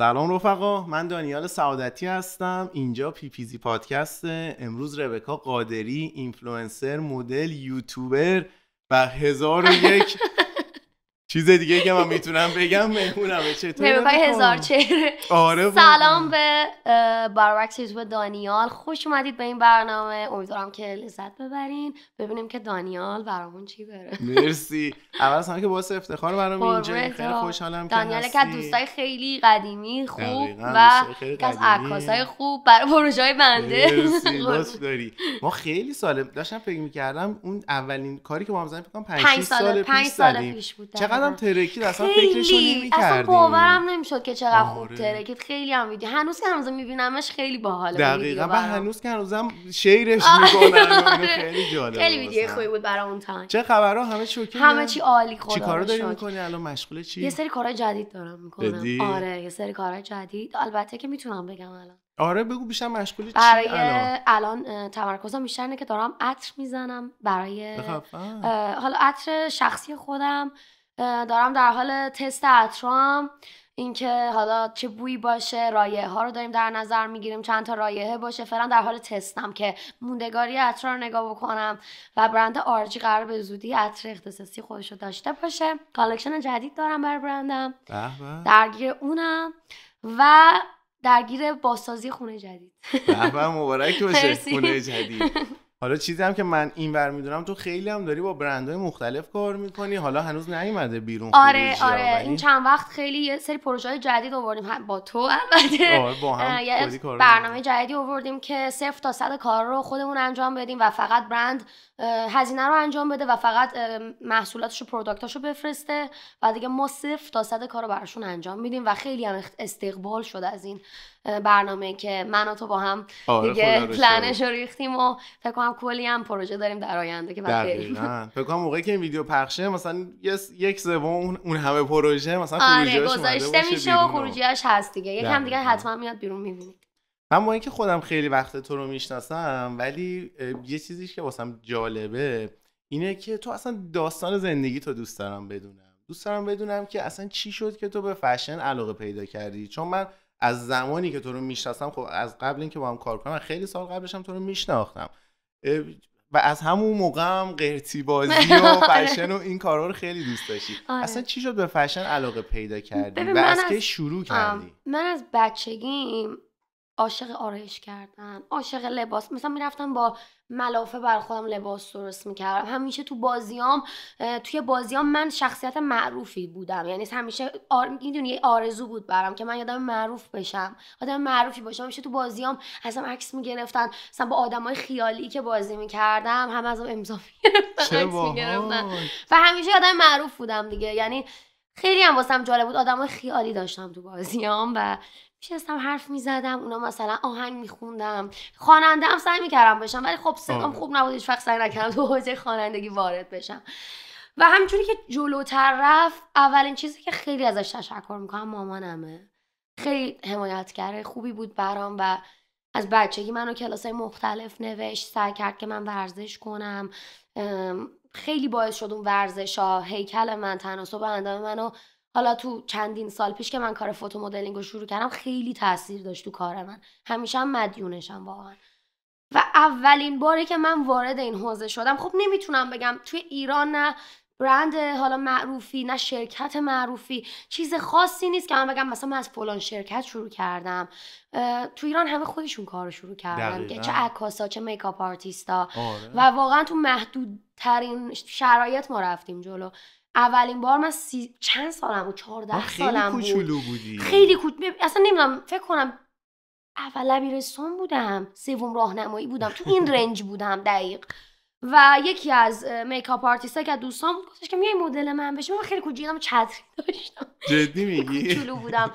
سلام رفقا من دانیال سعادتی هستم اینجا پی پیزی پادکسته امروز ربکا قادری اینفلوئنسر مدل یوتیوبر و هزار و یک چیز دیگه که من میتونم بگم مهمونم چطور هزار چهره آره سلام به باربکس و دانیال خوش اومدید به این برنامه امیدوارم که لذت ببرین ببینیم که دانیال برامون چی داره مرسی اول از که باعث افتخار برام اینجا خیلی خوشحالم که دانیال که دوستای خیلی قدیمی خوب و از عکاسای خوب برای پروژه بنده مرسی داری ما خیلی سال داشتم فکر می‌کردم اون اولین کاری که ما هم زدیم فکر کنم 5 سال 5 سال پیش بود چقدر منم ترکید اصلا فکرشو نمی‌کردم اصلا باورم نمیشد که چقدر آره. خوب ترکید خیلی هم ویدیو هنوز که هنوز میبینمش خیلی باحاله دقیقا من هنوز که هنوزم شیرش آره. میکنم آره، خیلی جالب خیلی ویدیو خوبی بود برای اون تایم چه خبرها همه شوکه همه چی عالی خدا چی کارو داری میکنی الان مشغول چی یه سری کارهای جدید دارم میکنم آره یه سری کارهای جدید البته که میتونم بگم الان آره بگو بیشتر مشغول چی برای الان, الان تمرکزم بیشتر که دارم عطر میزنم برای حالا عطر شخصی خودم دارم در حال تست اترام اینکه حالا چه بویی باشه رایه ها رو داریم در نظر میگیریم چند تا رایه باشه فعلا در حال تستم که موندگاری عطر رو نگاه بکنم و برند آرچی قرار به زودی عطر اختصاصی خودش رو داشته باشه کالکشن جدید دارم بر برندم درگیر اونم و درگیر بازسازی خونه جدید مبارک باشه خونه جدید حالا چیزی هم که من اینور میدونم تو خیلی هم داری با برندهای مختلف کار میکنی حالا هنوز نیومده بیرون آره آره این چند وقت خیلی یه سری پروژه جدید آوردیم با تو البته برنامه جدیدی آوردیم که صفر تا صد کار رو خودمون انجام بدیم و فقط برند هزینه رو انجام بده و فقط محصولاتش و رو بفرسته و دیگه ما صفر تا صد کار رو براشون انجام میدیم و خیلی هم استقبال شده از این برنامه که من و تو با هم آره، دیگه پلنش رو ریختیم و فکر کنم کلی هم پروژه داریم در آینده که بعد فکر کنم موقعی که این ویدیو پخشه مثلا یک سوم اون همه پروژه مثلا آره گذاشته میشه و خروجیاش هست دیگه یکم دیگه حتما میاد بیرون میبینید من با اینکه خودم خیلی وقت تو رو میشناسم ولی یه چیزیش که واسم جالبه اینه که تو اصلا داستان زندگی تو دوست دارم بدونم دوست دارم بدونم که اصلا چی شد که تو به فشن علاقه پیدا کردی چون من از زمانی که تو رو میشناسم خب از قبل اینکه با هم کار کنم خیلی سال قبلش هم تو رو میشناختم و از همون موقع هم قرتی بازی و آره. فشن و این کارها رو خیلی دوست داشتی آره. اصلا چی شد به فشن علاقه پیدا کردی و از, از... که شروع کردی من از بچگیم عاشق آرایش کردن عاشق لباس مثلا میرفتم با ملافه بر خودم لباس درست میکردم همیشه تو بازیام توی بازیام من شخصیت معروفی بودم یعنی همیشه آر... یه آرزو بود برام که من یادم معروف بشم آدم معروفی باشم همیشه تو بازیام ازم عکس میگرفتن مثلا با آدمای خیالی که بازی میکردم هم ازم امضا میگرفتن و همیشه آدم معروف بودم دیگه یعنی خیلی هم واسم جالب بود آدم خیالی داشتم تو بازیام و میشستم حرف میزدم اونا مثلا آهنگ میخوندم خواننده هم سعی میکردم بشم ولی خب صدام خوب نبود هیچ وقت سعی نکردم تو حوزه خوانندگی وارد بشم و همینجوری که جلوتر رفت اولین چیزی که خیلی ازش تشکر میکنم مامانمه خیلی حمایتگر خوبی بود برام و از بچگی منو های مختلف نوشت سعی کرد که من ورزش کنم خیلی باعث شد اون ورزش ها هیکل من تناسب اندام منو حالا تو چندین سال پیش که من کار فوتو مدلینگ رو شروع کردم خیلی تاثیر داشت تو کار من همیشه هم مدیونشم واقعا و اولین باری که من وارد این حوزه شدم خب نمیتونم بگم توی ایران نه برند حالا معروفی نه شرکت معروفی چیز خاصی نیست که من بگم مثلا من از فلان شرکت شروع کردم تو ایران همه خودشون کار رو شروع کردن که چه عکاسا چه میکاپ آرتیستا آره. و واقعا تو محدودترین شرایط ما رفتیم جلو اولین بار من سی... چند سالم بود 14 سالم بود خیلی کوچولو بودی خیلی کوچ اصلا نمیدونم فکر کنم اول لبیرستان بودم سوم راهنمایی بودم تو این رنج بودم دقیق و یکی از میکاپ آرتیست‌ها که دوستان بود گفتش که میای مدل من بشی من خیلی بودم چتری داشتم جدی میگی کوچولو بودم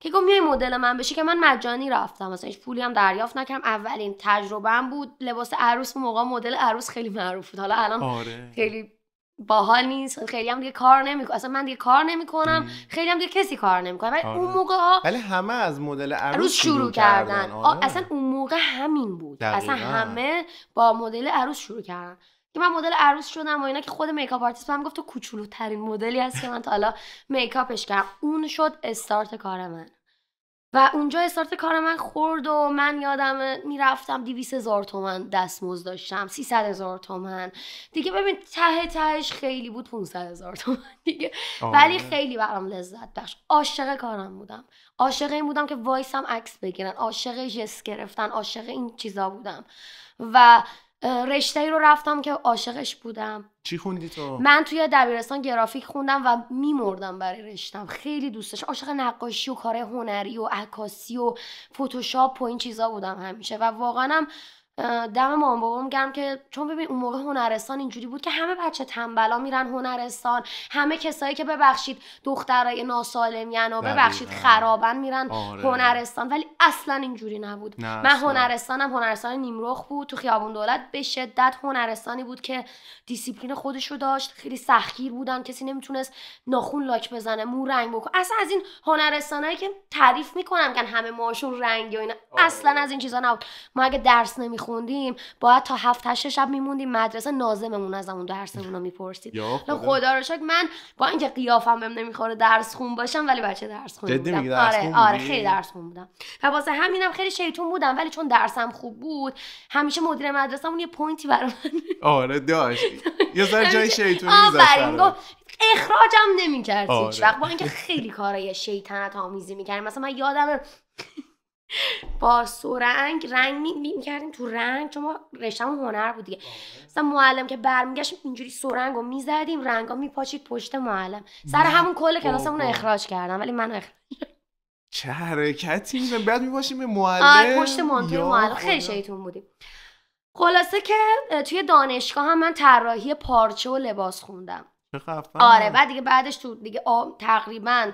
که گفت میای مدل من بشی که من مجانی رفتم مثلا هیچ پولی هم دریافت نکردم اولین تجربه بود لباس عروس موقع مدل عروس خیلی معروف بود حالا الان آره. خیلی باحال نیست خیلی هم دیگه کار نمیکنه اصلا من دیگه کار نمیکنم خیلی هم دیگه کسی کار نمیکنه ولی اون موقع ها ولی همه از مدل عروس شروع, کردن آره. اصلا اون موقع همین بود اصلا همه با مدل عروس شروع کردن که من مدل عروس شدم و اینا که خود میکاپ آرتیست هم گفت تو کوچولوترین مدلی هست که من تا حالا میکاپش کردم اون شد استارت کار من و اونجا استارت کار من خورد و من یادم میرفتم دیویس هزار تومن دستموز داشتم سیصد هزار تومن دیگه ببین ته تهش خیلی بود 500 هزار تومن دیگه آره. ولی خیلی برام لذت بخش عاشق کارم بودم عاشق این بودم که وایسم عکس بگیرن عاشق ژست گرفتن عاشق این چیزا بودم و رشته ای رو رفتم که عاشقش بودم چی خوندی تو؟ من توی دبیرستان گرافیک خوندم و میمردم برای رشتم خیلی دوستش عاشق نقاشی و کار هنری و عکاسی و فتوشاپ و این چیزا بودم همیشه و واقعا هم دم مام بابام گرم که چون ببین اون موقع هنرستان اینجوری بود که همه بچه تنبلا میرن هنرستان همه کسایی که ببخشید دخترای ناسالمین یعنی و ببخشید خرابن میرن آره. هنرستان ولی اصلا اینجوری نبود من هنرستانم هنرستان نیمرخ بود تو خیابون دولت به شدت هنرستانی بود که دیسیپلین خودش رو داشت خیلی سختگیر بودن کسی نمیتونست ناخون لاک بزنه مو رنگ بکنه اصلا از این هنرستانایی که تعریف میکنم که همه ماشون رنگی و آره. اصلا از این چیزا نبود ما درس نمی خوندیم باید تا هفت هشت شب میموندیم مدرسه نازممون از همون درسمون رو میپرسید خدا. رو شکر من با اینکه قیافم بهم نمیخوره درس خون باشم ولی بچه درس خون آره, آره، خیلی درس خون بودم و واسه همینم خیلی شیطون بودم ولی چون درسم خوب بود همیشه مدیر مدرسه‌مون یه پوینتی برام آره داشت یه سر جای شیطونی اخراجم نمیکرد هیچ آره. وقت با اینکه خیلی کارای شیطنت آمیزی میکردیم مثلا من یادم با سرنگ رنگ می, میکردیم تو رنگ چون ما رشتم هنر بود دیگه مثلا معلم که برمیگشت اینجوری سرنگ رو میزدیم رنگا میپاچید پشت معلم سر همون کل کلاسمون رو اخراج کردم ولی من اخراج چه حرکتی بعد میباشیم به معلم آره، پشت مانتوی معلم خیلی شیطون بودیم خلاصه که توی دانشگاه هم من طراحی پارچه و لباس خوندم آره بعد دیگه بعدش تو دیگه تقریبا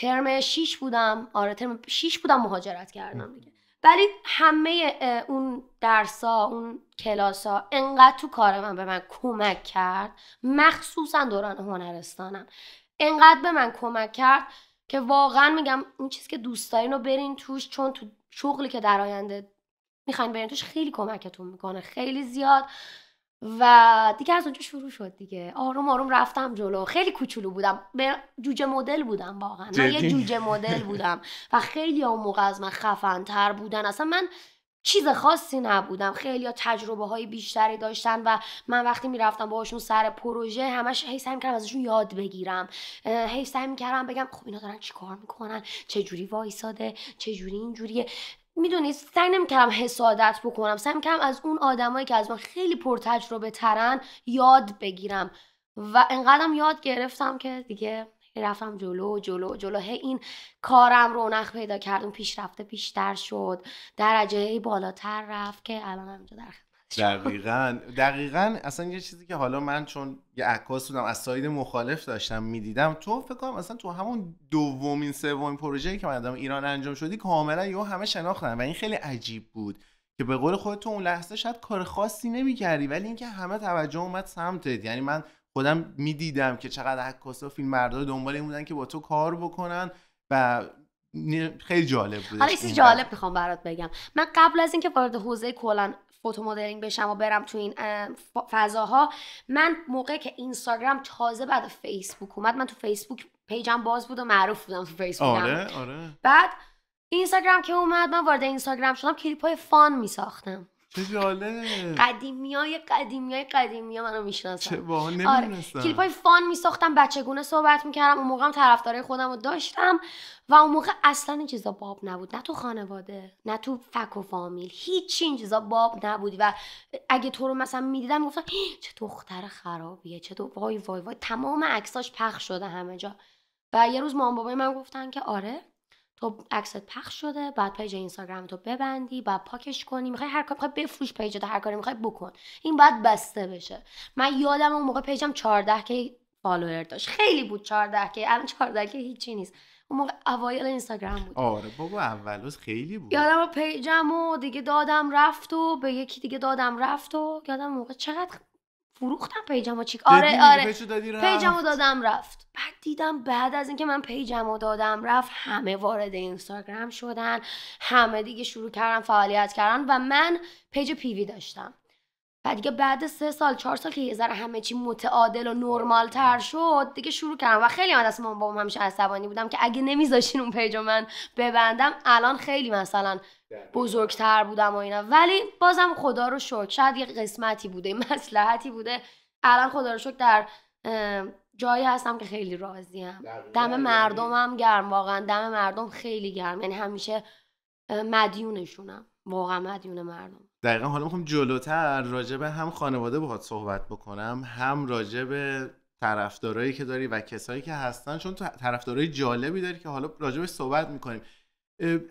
ترم 6 بودم آره ترم 6 بودم مهاجرت کردم دیگه ولی همه اون ها، اون ها انقدر تو کار من به من کمک کرد مخصوصا دوران هنرستانم انقدر به من کمک کرد که واقعا میگم اون چیزی که دوست دارین رو برین توش چون تو شغلی که در آینده میخواین برین توش خیلی کمکتون میکنه خیلی زیاد و دیگه از اونجا شروع شد دیگه آروم آروم رفتم جلو خیلی کوچولو بودم به جوجه مدل بودم واقعا من یه جوجه مدل بودم و خیلی اون موقع از من خفن بودن اصلا من چیز خاصی نبودم خیلی ها تجربه های بیشتری داشتن و من وقتی میرفتم باهاشون سر پروژه همش هی سعی میکردم ازشون یاد بگیرم هی سعی میکردم بگم خب اینا دارن چیکار میکنن چه جوری وایساده چه جوری اینجوریه میدونی سعی نمیکردم حسادت بکنم سعی میکردم از اون آدمایی که از من خیلی پرتجربه ترن یاد بگیرم و انقدرم یاد گرفتم که دیگه رفتم جلو جلو جلو هی این کارم رونق پیدا کرد اون پیشرفته بیشتر شد درجه بالاتر رفت که الان همینجا در دقیقا دقیقا اصلا یه چیزی که حالا من چون یه عکاس بودم از ساید مخالف داشتم میدیدم تو فکر کنم اصلا تو همون دومین سومین پروژه‌ای که من ایران انجام شدی کاملا یا همه شناختن و این خیلی عجیب بود که به قول خودت تو اون لحظه شاید کار خاصی نمیکردی ولی اینکه همه توجه اومد سمتت یعنی من خودم میدیدم که چقدر عکاسا و فیلم مردای دنبال این بودن که با تو کار بکنن و خیلی جالب بود حالا جالب میخوام برات بگم من قبل از اینکه وارد حوزه کلا فوتو مدلینگ بشم و برم تو این فضاها من موقع که اینستاگرام تازه بعد فیسبوک اومد من تو فیسبوک پیجم باز بود و معروف بودم تو فیسبوک آره آره بعد اینستاگرام که اومد من وارد اینستاگرام شدم کلیپ های فان می ساختم چه جالب قدیمی های قدیمی های قدیمی ها منو میشناسن چه با نمیدونستم آره. کلیپ های فان میساختم بچگونه صحبت میکردم اون موقع هم طرفدارای خودم رو داشتم و اون موقع اصلا این چیزا باب نبود نه تو خانواده نه تو فک و فامیل هیچ این چیزا باب نبود و اگه تو رو مثلا میدیدم میگفتن چه دختر خرابیه چه تو وای وای وای تمام عکساش پخش شده همه جا و یه روز مام بابای من گفتن که آره تو عکست پخش شده بعد پیج اینستاگرام تو ببندی بعد پاکش کنی میخوای هر کار میخوای بفروش پیجت هر کاری میخوای بکن این بعد بسته بشه من یادم اون موقع پیجم 14 که فالوور داشت خیلی بود 14 که الان 14 که هیچی نیست اون موقع اوایل اینستاگرام بود آره بابا روز خیلی بود یادم پیجم و دیگه دادم رفت و به یکی دیگه دادم رفت و یادم موقع چقدر فروختم پیجمو چیک آره آره پیجمو دادم رفت بعد دیدم بعد از اینکه من پیجمو دادم رفت همه وارد اینستاگرام شدن همه دیگه شروع کردن فعالیت کردن و من پیج پیوی داشتم دیگه بعد سه سال چهار سال که یه ذره همه چی متعادل و نرمال تر شد دیگه شروع کردم و خیلی من دست مامان بابام همیشه عصبانی بودم که اگه نمیذاشین اون پیج من ببندم الان خیلی مثلا بزرگتر بودم و اینا ولی بازم خدا رو شکر شاید یه قسمتی بوده مسلحتی بوده الان خدا رو شکر در جایی هستم که خیلی راضیم دم مردمم گرم واقعا دم مردم خیلی گرم یعنی همیشه مدیونشونم واقعا مدیون مردم دقیقا حالا میخوام جلوتر راجع به هم خانواده باهات صحبت بکنم هم راجع به طرفدارایی که داری و کسایی که هستن چون طرفدارای جالبی داری که حالا راجبش صحبت میکنیم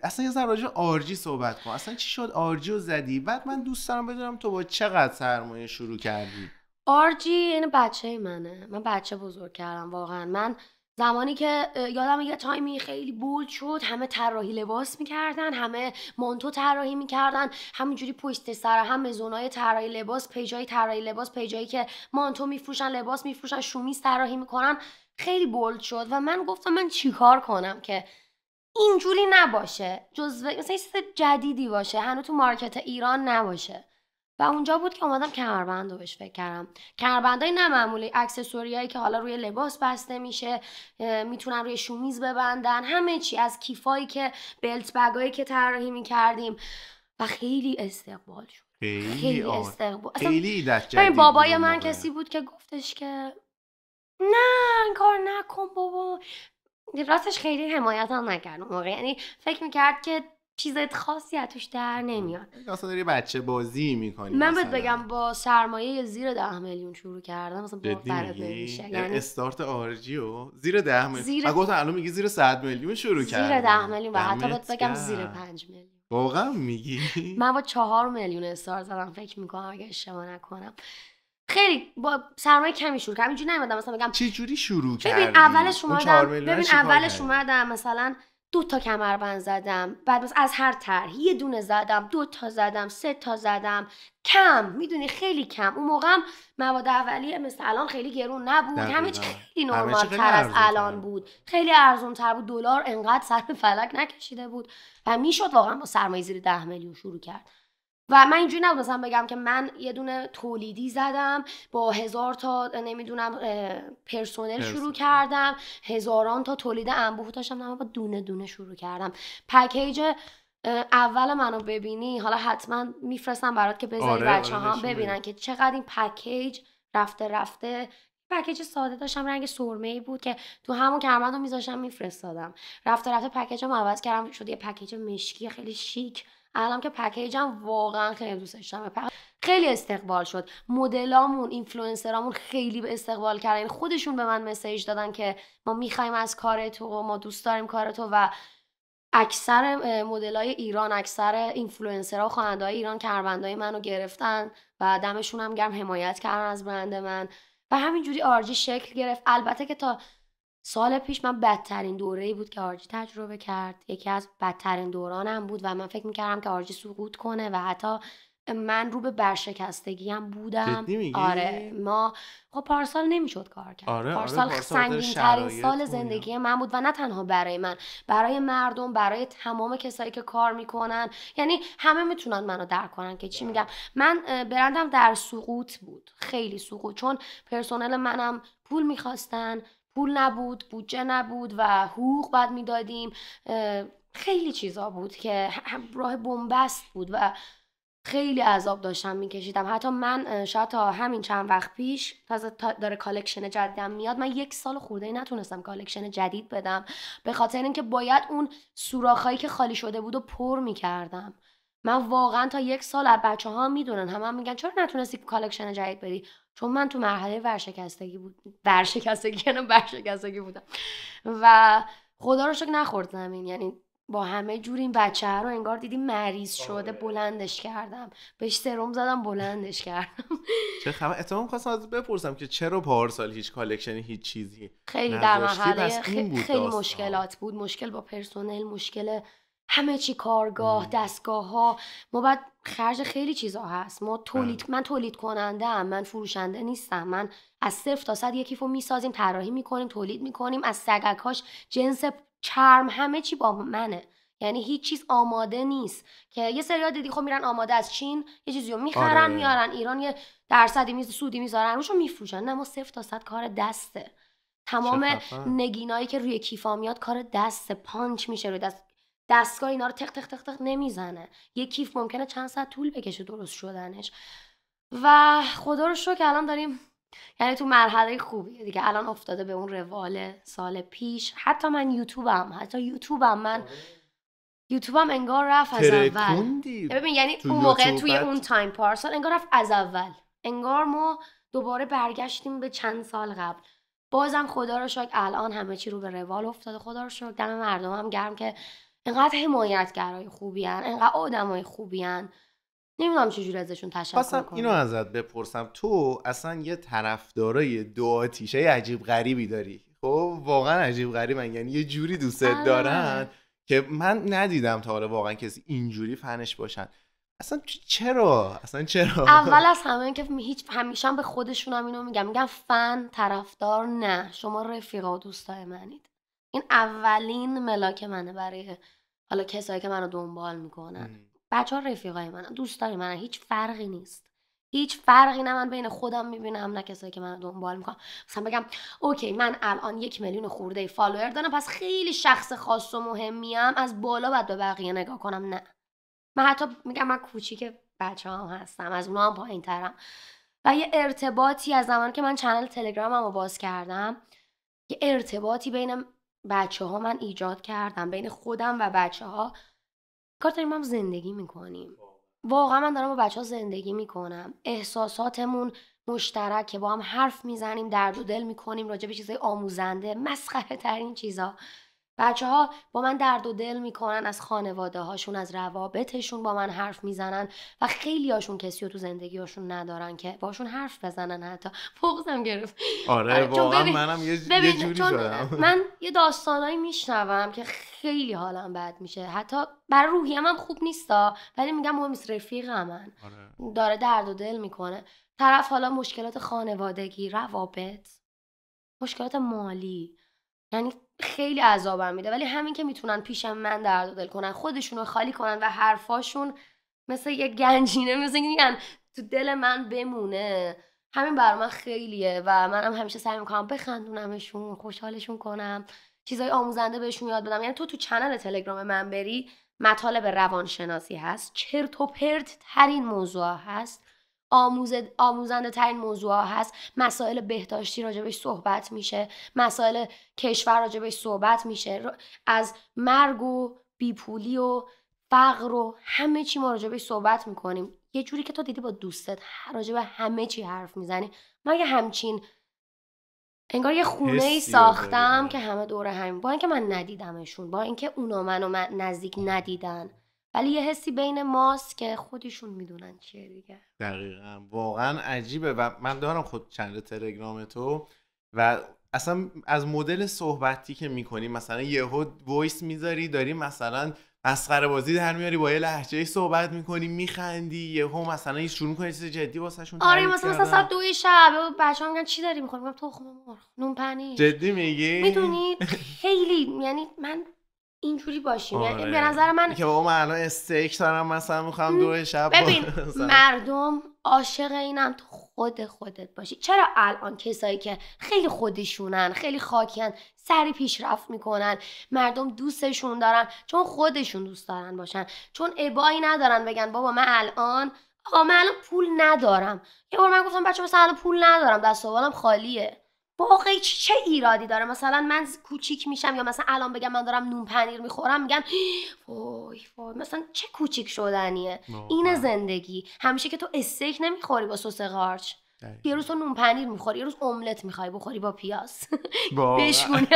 اصلا یه ذره راجع آرجی صحبت کن اصلا چی شد آرجی رو زدی بعد من دوست دارم بدونم تو با چقدر سرمایه شروع کردی آرجی این یعنی بچه منه من بچه بزرگ کردم واقعا من زمانی که یادم یه تایمی خیلی بولد شد همه طراحی لباس میکردن همه مانتو طراحی میکردن همینجوری پشت سر هم زونای طراحی لباس پیجای طراحی لباس پیجایی که مانتو میفروشن لباس میفروشن شومیز طراحی میکنن خیلی بولد شد و من گفتم من چیکار کنم که اینجوری نباشه جزو مثلا یه جدیدی باشه هنوز تو مارکت ایران نباشه و اونجا بود که اومدم کمربند رو بهش فکر کردم های نه اکسسوری هایی که حالا روی لباس بسته میشه میتونن روی شومیز ببندن همه چی از کیفایی که بلت بگایی که طراحی میکردیم و خیلی استقبال شد خیلی, خیلی استقبال خیلی بابای من کسی بود که گفتش که نه کار نکن بابا راستش خیلی حمایتم نکرد موقع یعنی فکر میکرد که چیز خاصی از توش در نمیاد یعنی اصلا داری بچه بازی میکنی من بهت بگم با سرمایه زیر ده میلیون شروع کردم مثلا باور یعنی استارت آرژیو زیر ده میلیون زیر... گفتم الان میگی زیر 100 میلیون شروع کردم زیر ده میلیون و حتی بهت بگم زیر پنج میلیون واقعا میگی من با چهار میلیون استارت زدم فکر میکنم اگه اشتباه نکنم خیلی با سرمایه کمی شروع کردم اینجوری نمیدم مثلا بگم چه جوری شروع کردی ببین اولش اومدم ببین اولش اومدم مثلا دو تا کمربند زدم بعد از هر طرح یه دونه زدم دو تا زدم سه تا زدم کم میدونی خیلی کم اون موقع مواد اولیه مثل الان خیلی گرون نبود همه چی خیلی نرمال تر از الان بود خیلی ارزون تر بود دلار انقدر سر فلک نکشیده بود و میشد واقعا با سرمایه زیر ده میلیون شروع کرد و من اینجوری نبود بگم که من یه دونه تولیدی زدم با هزار تا نمیدونم پرسونل شروع کردم هزاران تا تولید انبوه داشتم نه با دونه دونه شروع کردم پکیج اول منو ببینی حالا حتما میفرستم برات که بذاری آره، بچه هم آره، ببینن که چقدر این پکیج رفته رفته پکیج ساده داشتم رنگ سرمه ای بود که تو همون کرمد رو میذاشتم میفرستادم رفته رفته هم عوض کردم شد یه پکیج مشکی خیلی شیک الان که پکیجم واقعا خیلی دوست داشتم خیلی استقبال شد مدلامون اینفلوئنسرامون خیلی به استقبال کردن یعنی خودشون به من مسیج دادن که ما میخوایم از کار تو ما دوست داریم کار تو و اکثر مدلای ایران اکثر اینفلوئنسرها و خواننده‌های ایران کربندای منو گرفتن و دمشون هم گرم حمایت کردن از برند من و همینجوری آرجی شکل گرفت البته که تا سال پیش من بدترین دوره ای بود که آرژی تجربه کرد یکی از بدترین دورانم بود و من فکر میکردم که آرژی سقوط کنه و حتی من رو به برشکستگی هم بودم آره ما خب پارسال نمیشد کار کرد آره،, آره، پارسال, آره، ترین سال زندگی من بود و نه تنها برای من برای مردم برای تمام کسایی که کار میکنن یعنی همه میتونن منو درک کنن که چی میگم من برندم در سقوط بود خیلی سقوط چون پرسنل منم پول میخواستن پول نبود بودجه نبود و حقوق بعد میدادیم خیلی چیزا بود که راه بنبست بود و خیلی عذاب داشتم میکشیدم حتی من شاید تا همین چند وقت پیش تازه داره کالکشن جدیدم میاد من یک سال خورده ای نتونستم کالکشن جدید بدم به خاطر اینکه باید اون سوراخایی که خالی شده بود و پر میکردم من واقعا تا یک سال از بچه ها میدونن همه میگن چرا نتونستی کالکشن جدید بری چون من تو مرحله ورشکستگی بود ورشکستگی یعنی ورشکستگی بودم و خدا رو شکر نخورد زمین یعنی با همه جور این بچه رو انگار دیدی مریض شده آره. بلندش کردم بهش سرم زدم بلندش کردم چه خبر اتمام خواستم از بپرسم که چرا سال هیچ کالکشنی هیچ چیزی خیلی در مرحله خیلی, مشکلات بود مشکل با پرسونل مشکل همه چی کارگاه دستگاه ها ما بعد خرج خیلی چیزا هست ما تولید بله. من تولید کننده ام من فروشنده نیستم من از صفر تا صد یکی رو میسازیم طراحی میکنیم تولید میکنیم از سگکاش جنس چرم همه چی با منه یعنی هیچ چیز آماده نیست که یه سری دیدی خب میرن آماده از چین یه چیزی رو میخرن آره. میارن ایران یه درصدی میز سودی میذارن روشو میفروشن نه ما صفر تا صد کار دسته تمام نگینایی که روی کیفا میاد کار دست پانچ میشه دست دستگاه اینا رو تق تق تق تق نمیزنه یه کیف ممکنه چند ساعت طول بکشه درست شدنش و خدا رو شکر الان داریم یعنی تو مرحله خوبی دیگه الان افتاده به اون روال سال پیش حتی من یوتیوبم حتی یوتیوبم من آره. یوتیوبم انگار رفت از اول ببین یعنی اون موقع توی اون تایم پارسال انگار رفت از اول انگار ما دوباره برگشتیم به چند سال قبل بازم خدا رو شکر الان همه چی رو به روال افتاده خدا رو شکر مردم گرم که انقدر حمایتگرای خوبی هن. انقدر آدمای خوبی هن. نمیدونم چجور ازشون تشکر کنم اینو ازت بپرسم تو اصلا یه طرفدارای دو آتیشه عجیب غریبی داری خب واقعا عجیب هن یعنی یه جوری دوستت آره. دارن که من ندیدم تا حالا واقعا کسی اینجوری فنش باشن اصلا چرا اصلا چرا اول از همه که هیچ همیشه به خودشون هم اینو میگم میگم فن طرفدار نه شما رفیقا و دوستای منید این اولین ملاک منه برای حالا کسایی که منو دنبال میکنن بچه ها رفیقای منن دوستای منن هیچ فرقی نیست هیچ فرقی نه من بین خودم میبینم نه کسایی که منو دنبال میکنم مثلا بگم اوکی من الان یک میلیون خورده فالوور دارم پس خیلی شخص خاص و مهمیم از بالا باید به بقیه نگاه کنم نه من حتی میگم من کوچیک بچه هم هستم از اونا هم پایین ترم و یه ارتباطی از زمان که من چنل تلگرامم رو باز کردم یه ارتباطی بین بچه ها من ایجاد کردم بین خودم و بچه ها کار داریم هم زندگی میکنیم واقعا من دارم با بچه ها زندگی میکنم احساساتمون مشترکه با هم حرف میزنیم درد و دل میکنیم راجع به چیزای آموزنده مسخره ترین چیزا بچه ها با من درد و دل میکنن از خانواده هاشون از روابطشون با من حرف میزنن و خیلی هاشون کسی رو تو زندگی هاشون ندارن که باشون حرف بزنن حتی فوقزم گرفت آره, آره، واقعا منم یه, یه جوری شدم من یه داستانایی میشنوم که خیلی حالم بد میشه حتی برای روحیم هم خوب نیستا ولی میگم مهم نیست رفیقم آره. داره درد و دل میکنه طرف حالا مشکلات خانوادگی روابط مشکلات مالی یعنی خیلی عذابم میده ولی همین که میتونن پیش من درد دل کنن خودشون رو خالی کنن و حرفاشون مثل یه گنجینه مثل میگن تو دل من بمونه همین برای من خیلیه و منم همیشه سعی میکنم بخندونمشون خوشحالشون کنم چیزای آموزنده بهشون یاد بدم یعنی تو تو چنل تلگرام من بری مطالب روانشناسی هست چرت و پرت ترین موضوع هست آموزنده ترین موضوع هست مسائل بهداشتی راجبش صحبت میشه مسائل کشور راجبش صحبت میشه از مرگ و بیپولی و فقر و همه چی ما راجبش صحبت میکنیم یه جوری که تو دیدی با دوستت راجب همه چی حرف میزنی مگه یه همچین انگار یه خونه ای ساختم که همه دوره همین با اینکه من ندیدمشون با اینکه اونا منو نزدیک ندیدن ولی یه حسی بین ماست که خودشون میدونن چیه دیگه دقیقا واقعا عجیبه و من دارم خود چند تلگرام تو و اصلا از مدل صحبتی که میکنی مثلا یهو وایس میذاری داری مثلا مسخره بازی در میاری با یه ای صحبت میکنی میخندی یهو مثلا شروع کنی چیز جدی واسهشون آره مثلا مثلا ساعت دوی شب بچه‌ها میگن چی داری میخوری میگم تخم خب مرغ نون پنیر جدی میگی میدونی خیلی یعنی من اینجوری باشیم یعنی آره. به نظر من که بابا من الان استیک دارم مثلا میخوام دو شب ببین مردم عاشق اینم تو خود خودت باشی چرا الان کسایی که خیلی خودشونن خیلی خاکیان سری پیشرفت میکنن مردم دوستشون دارن چون خودشون دوست دارن باشن چون ابایی ندارن بگن بابا من الان آقا من الان پول ندارم یه بار من گفتم بچه مثلا الان پول ندارم دست خالیه باقی چه ایرادی داره مثلا من کوچیک میشم یا مثلا الان بگم من دارم نون پنیر میخورم میگن وای وای مثلا چه کوچیک شدنیه این زندگی همیشه که تو استیک نمیخوری با سس قارچ یه روز تو نون پنیر میخوری یه روز املت میخوای بخوری با پیاز بشکونی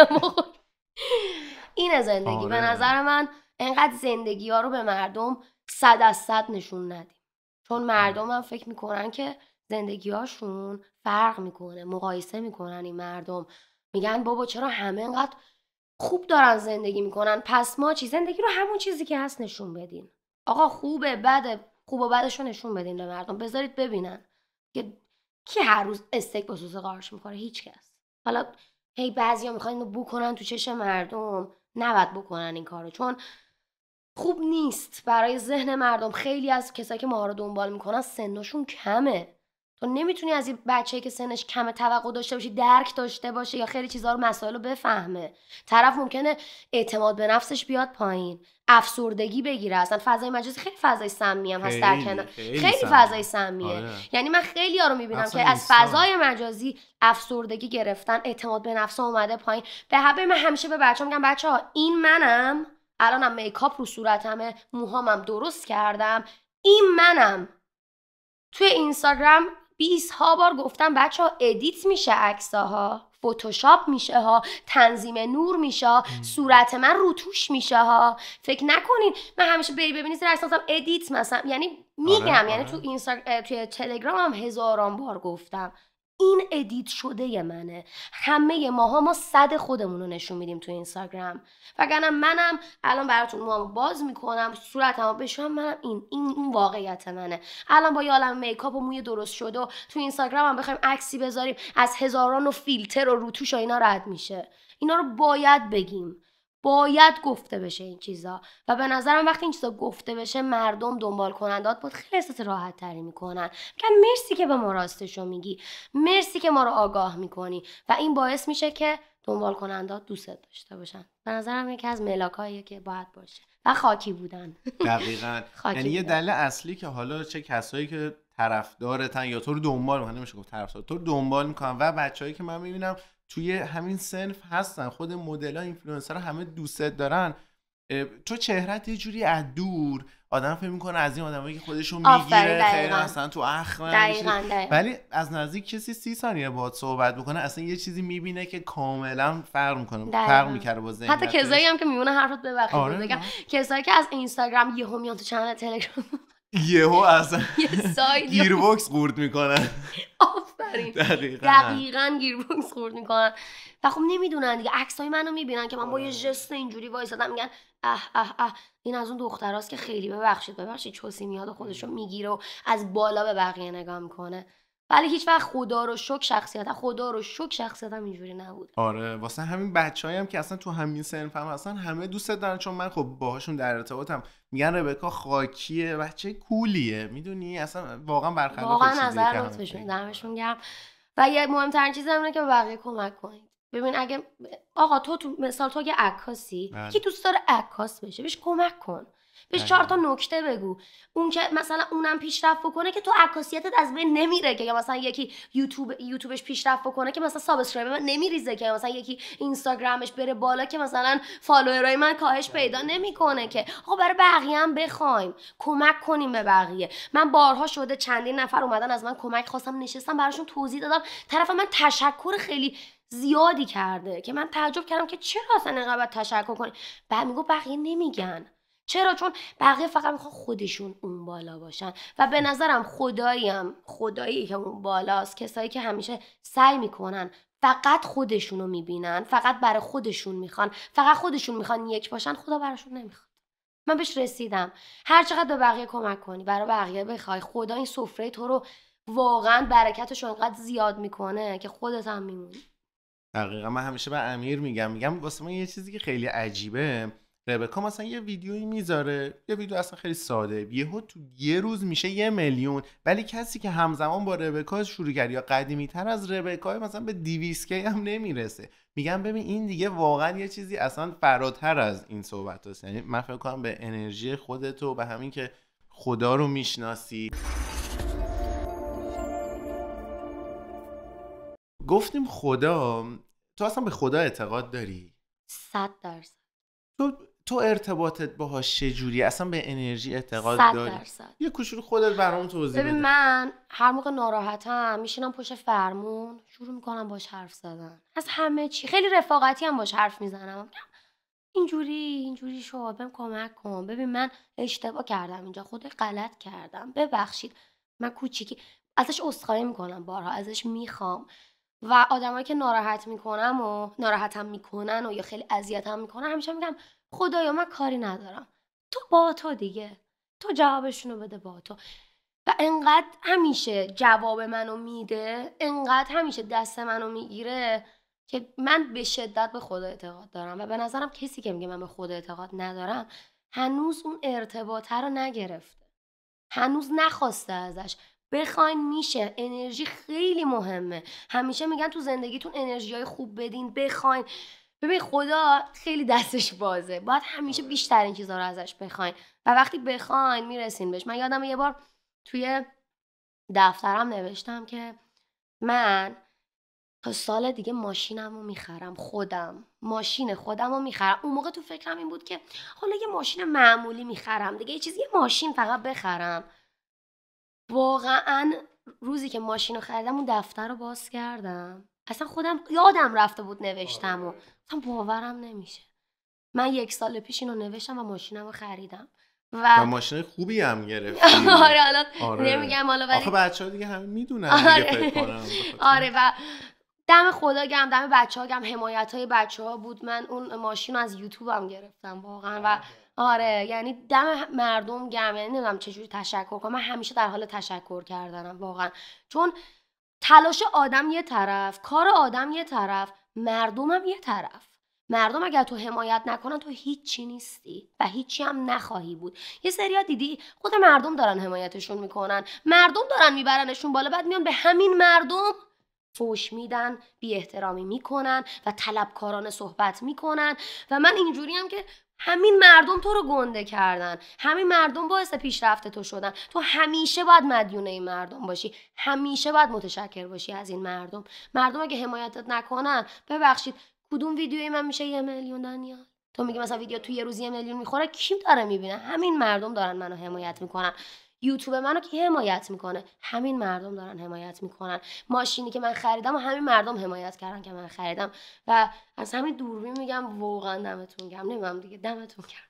این زندگی به آره. نظر من انقدر زندگی ها رو به مردم صد از صد نشون ندیم چون آره. مردم هم فکر میکنن که هاشون فرق میکنه مقایسه میکنن این مردم میگن بابا چرا همه انقدر خوب دارن زندگی میکنن پس ما چی زندگی رو همون چیزی که هست نشون بدین آقا خوبه بده خوب و بدش رو نشون بدین به مردم بذارید ببینن که کی هر روز استیک با قارش میخوره هیچکس حالا هی بعضیا میخوان اینو بکنن تو چش مردم نباید بکنن این کارو چون خوب نیست برای ذهن مردم خیلی از کسایی که ما رو دنبال میکنن سنشون کمه تو نمیتونی از این بچه که سنش کم توقع داشته باشی درک داشته باشه یا خیلی چیزها رو مسائل رو بفهمه طرف ممکنه اعتماد به نفسش بیاد پایین افسردگی بگیره اصلا فضای مجازی خیلی فضای سمی هم هست در کنار خیلی, فضای سمیه آره. یعنی من خیلی ها رو میبینم که از فضای مجازی افسردگی گرفتن اعتماد به نفس اومده پایین به حبه من همیشه به بچه میگم بچه ها این منم الانم میکاپ رو صورتمه موهامم درست کردم این منم توی اینستاگرام 20 ها بار گفتم بچه ها ادیت میشه ها فوتوشاپ میشه ها تنظیم نور میشه ها صورت من روتوش میشه ها فکر نکنین من همیشه بری ببینید زیر عکس ادیت مثلا یعنی آره، میگم یعنی آره. تو اینستا... توی تلگرام هم هزاران بار گفتم این ادیت شده منه همه ماها ما صد خودمون رو نشون میدیم تو اینستاگرام وگرنه منم الان براتون موامو باز میکنم صورتمو بشم منم این این واقعیت منه الان با یه عالم میکاپ و موی درست شده و تو اینستاگرام هم بخوایم عکسی بذاریم از هزاران و فیلتر و روتوش و اینا رد میشه اینا رو باید بگیم باید گفته بشه این چیزا و به نظرم وقتی این چیزا گفته بشه مردم دنبال کنندات بود خیلی احساس راحت تری میکنن میگن مرسی که به ما راستشو میگی مرسی که ما رو آگاه میکنی و این باعث میشه که دنبال کنندات دوستت داشته باشن به نظرم یکی از ملاکاییه که باید باشه و خاکی بودن دقیقا یعنی یه دلیل اصلی که حالا چه کسایی که طرفدارتن یا تو رو دنبال میکنن نمیشه گفت طرفدار تو رو دنبال میکنن و بچههایی که من میبینم توی همین سنف هستن خود مدل ها اینفلوئنسر همه دوستت دارن تو چهرت یه جوری از دور آدم فکر میکنه از این آدمایی که خودشون میگیره خیلی اصلا تو اخم ولی از نزدیک کسی سی ثانیه باد صحبت بکنه اصلا یه چیزی میبینه که کاملا فرق میکنه فرق میکنه با زنگ حتی کسایی هم که میونه حرفت ببخشید آره کسایی که از اینستاگرام یهو میان تو چنل تلگرام یهو اصلا گیربکس خورد میکنن آفرین دقیقا, دقیقا گیربکس خورد میکنن و خب نمیدونن دیگه من منو میبینن که من با یه آره. جست اینجوری وایسادم میگن اه اه اه این از اون دختراست که خیلی ببخشید ببخشید چوسی میاد و خودشو میگیره و از بالا به بقیه نگاه میکنه ولی هیچ وقت خدا رو شک شخصیت خدا رو شک هم اینجوری نبود آره واسه همین بچه‌ای هم که اصلا تو همین سنف هم اصلا همه دوست دارن چون من خب باهاشون در ارتباطم میگن ربکا خاکیه بچه کولیه میدونی اصلا واقعا برخلاف واقعا نظر دمشون گرم و یه مهمترین چیز اینه که به بقیه کمک کنید ببین اگه آقا تو, تو مثال تو یه عکاسی بله. کی دوست داره عکاس بشه بهش کمک کن به بله. چهار تا نکته بگو اون که مثلا اونم پیشرفت بکنه که تو عکاسیتت از بین نمیره که مثلا یکی یوتیوب یوتیوبش پیشرفت بکنه که مثلا سابسکرایب نمیریزه که مثلا یکی اینستاگرامش بره بالا که مثلا فالوورای من کاهش بله. پیدا نمیکنه که آقا برای بقیه هم بخوایم کمک کنیم به بقیه من بارها شده چندین نفر اومدن از من کمک خواستم نشستم براشون توضیح دادم طرف من تشکر خیلی زیادی کرده که من تعجب کردم که چرا اصلا اینقدر تشکر کنی بعد میگو بقیه نمیگن چرا چون بقیه فقط میخوان خودشون اون بالا باشن و به نظرم خدایی خدایی که اون بالاست کسایی که همیشه سعی میکنن فقط خودشون رو میبینن فقط برای خودشون میخوان فقط خودشون میخوان یک باشن خدا براشون نمیخواد من بهش رسیدم هر چقدر به بقیه کمک کنی برای بقیه بخوای خدا این سفره تو رو واقعا برکتش انقدر زیاد میکنه که خودت هم میمونی دقیقا من همیشه به امیر میگم میگم واسه من یه چیزی که خیلی عجیبه ربکا مثلا یه ویدیویی میذاره یه ویدیو اصلا خیلی ساده یهو تو یه روز میشه یه میلیون ولی کسی که همزمان با ربکا شروع کرد یا قدیمی تر از ربکا مثلا به 200 هم نمیرسه میگم ببین این دیگه واقعا یه چیزی اصلا فراتر از این صحبت هست یعنی من فکر کنم به انرژی خودت و به همین که خدا رو میشناسی گفتیم خدا تو اصلا به خدا اعتقاد داری؟ صد درصد تو تو ارتباطت باهاش چجوری اصلا به انرژی اعتقاد داری درصد. یه کوچولو خودت برام توضیح بده من هر موقع ناراحتم میشینم پشت فرمون شروع میکنم باش حرف زدن از همه چی خیلی رفاقتی هم باش حرف میزنم اینجوری اینجوری شو بهم کمک کن ببین من اشتباه کردم اینجا خود غلط کردم ببخشید من کوچیکی ازش عذرخواهی میکنم بارها ازش میخوام و آدمایی که ناراحت میکنم و ناراحتم میکنن و یا خیلی اذیتم میکنن همیشه میگم خدایا من کاری ندارم تو با تو دیگه تو جوابشونو بده با تو و انقدر همیشه جواب منو میده انقدر همیشه دست منو میگیره که من به شدت به خدا اعتقاد دارم و به نظرم کسی که میگه من به خدا اعتقاد ندارم هنوز اون ارتباطه رو نگرفته هنوز نخواسته ازش بخواین میشه انرژی خیلی مهمه همیشه میگن تو زندگیتون انرژی های خوب بدین بخواین ببین خدا خیلی دستش بازه باید همیشه آره. بیشتر این چیزها رو ازش بخواین و وقتی بخواین میرسین بهش من یادم یه بار توی دفترم نوشتم که من تا سال دیگه ماشینم رو میخرم خودم ماشین خودم رو میخرم اون موقع تو فکرم این بود که حالا یه ماشین معمولی میخرم دیگه یه چیزی یه ماشین فقط بخرم واقعا روزی که ماشین رو خریدم اون دفتر رو باز کردم اصلا خودم یادم رفته بود نوشتم و آره. اصلا باورم نمیشه من یک سال پیش اینو نوشتم و ماشینم رو خریدم و, و ماشین خوبی هم گرفتم آره حالا آره. نمیگم حالا ولی آخه بچه‌ها دیگه همه میدونن آره. آره و دم خدا گم دم بچه ها گم حمایت های بچه ها بود من اون ماشین از یوتیوب هم گرفتم واقعا و آره, آره، یعنی دم مردم گم یعنی نمیدونم چجوری تشکر کنم من همیشه در حال تشکر کردنم واقعا چون تلاش آدم یه طرف کار آدم یه طرف مردمم یه طرف مردم اگر تو حمایت نکنن تو هیچی نیستی و هیچی هم نخواهی بود یه سریا دیدی خود مردم دارن حمایتشون میکنن مردم دارن میبرنشون بالا بعد میان به همین مردم فوش میدن بی احترامی میکنن و طلبکارانه صحبت میکنن و من اینجوری هم که همین مردم تو رو گنده کردن همین مردم باعث پیشرفت تو شدن تو همیشه باید مدیون این مردم باشی همیشه باید متشکر باشی از این مردم مردم اگه حمایتت نکنن ببخشید کدوم ویدیوی من میشه یه میلیون دنیا؟ تو میگی مثلا ویدیو تو یه روز یه میلیون میخوره کی داره میبینه همین مردم دارن منو حمایت میکنن یوتیوب منو که حمایت میکنه همین مردم دارن حمایت میکنن ماشینی که من خریدم و همین مردم حمایت کردن که من خریدم و از همین دوربین میگم واقعا دمتون گرم نمیدونم دیگه دمتون گرم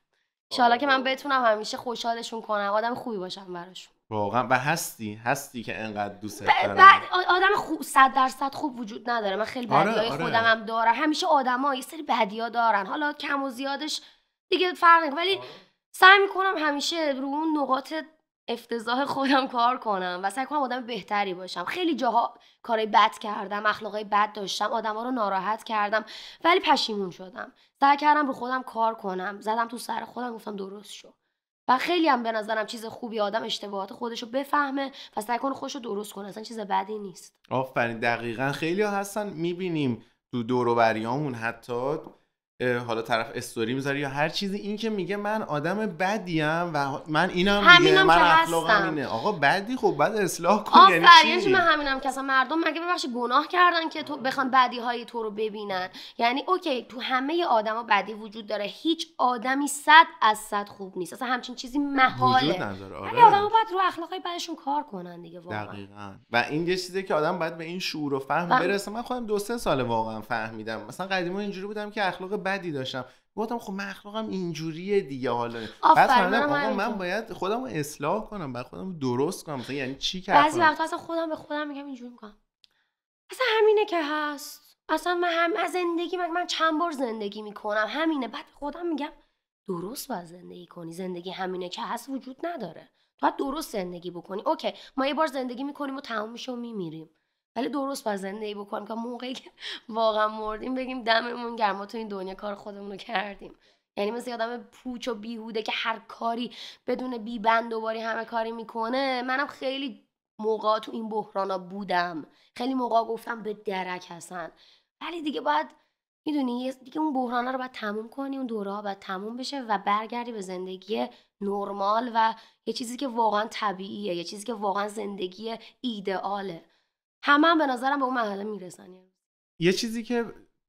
انشالله که من بتونم همیشه خوشحالشون کنم آدم خوبی باشم براشون واقعا و هستی هستی که انقدر دوست دارم آدم خوب صد درصد خوب وجود نداره من خیلی آره، بدیای آره، خودم هم داره همیشه آدم‌ها یه سری بدیا دارن حالا کم و زیادش دیگه فرق ولی آره. سعی میکنم همیشه رو نقاط افتضاح خودم کار کنم و سعی کنم آدم بهتری باشم خیلی جاها کارهای بد کردم اخلاقای بد داشتم آدما رو ناراحت کردم ولی پشیمون شدم سعی کردم رو خودم کار کنم زدم تو سر خودم گفتم درست شو و خیلی هم به نظرم چیز خوبی آدم اشتباهات خودش رو بفهمه و سعی کنه خودش رو درست کنه اصلا چیز بدی نیست آفرین دقیقا خیلی هستن میبینیم تو دور و حتی حالا طرف استوری میذاره یا هر چیزی این که میگه من آدم بدیم و من اینم میگه من اخلاقم اینه آقا بدی خب بعد اصلاح کن یعنی چی من همینم که اصلا مردم مگه ببخش گناه کردن که تو بخوان بدی های تو رو ببینن یعنی اوکی تو همه آدما بدی وجود داره هیچ آدمی صد از صد خوب نیست اصلا همچین چیزی محاله وجود نداره آره. باید رو اخلاقای بدشون کار کنن دیگه واقعا دقیقاً و این یه چیزی که آدم باید به این شعور و فهم برسه من خودم دو سه سال واقعا فهمیدم مثلا قدیمی اینجوری بودم که اخلاق بدی داشتم گفتم خب من اخلاقم اینجوریه دیگه حالا بعد من, من باید خودم رو اصلاح کنم بعد خودم رو درست کنم مثلا یعنی چی کردم بعضی وقتا اصلا خودم به خودم میگم اینجوری میکنم اصلا همینه که هست اصلا من هم از زندگی من, من چند بار زندگی میکنم همینه بعد خودم میگم درست باید زندگی کنی زندگی همینه که هست وجود نداره باید درست زندگی بکنی اوکی ما یه بار زندگی میکنیم و تمام میشه و میمیریم ولی درست باید زندگی بکنیم که موقعی که واقعا مردیم بگیم دممون گرما تو این دنیا کار خودمون رو کردیم یعنی مثل آدم پوچ و بیهوده که هر کاری بدون بند دوباره همه کاری میکنه منم خیلی موقع تو این بحرانا بودم خیلی موقع گفتم به درک هستن ولی دیگه باید میدونی دیگه اون بحرانا رو باید تموم کنی اون دوره باید تموم بشه و برگردی به زندگی نرمال و یه چیزی که واقعا طبیعیه یه چیزی که واقعا زندگی ایدئاله همه هم به نظرم به اون مرحله میرسن یعنی یه چیزی که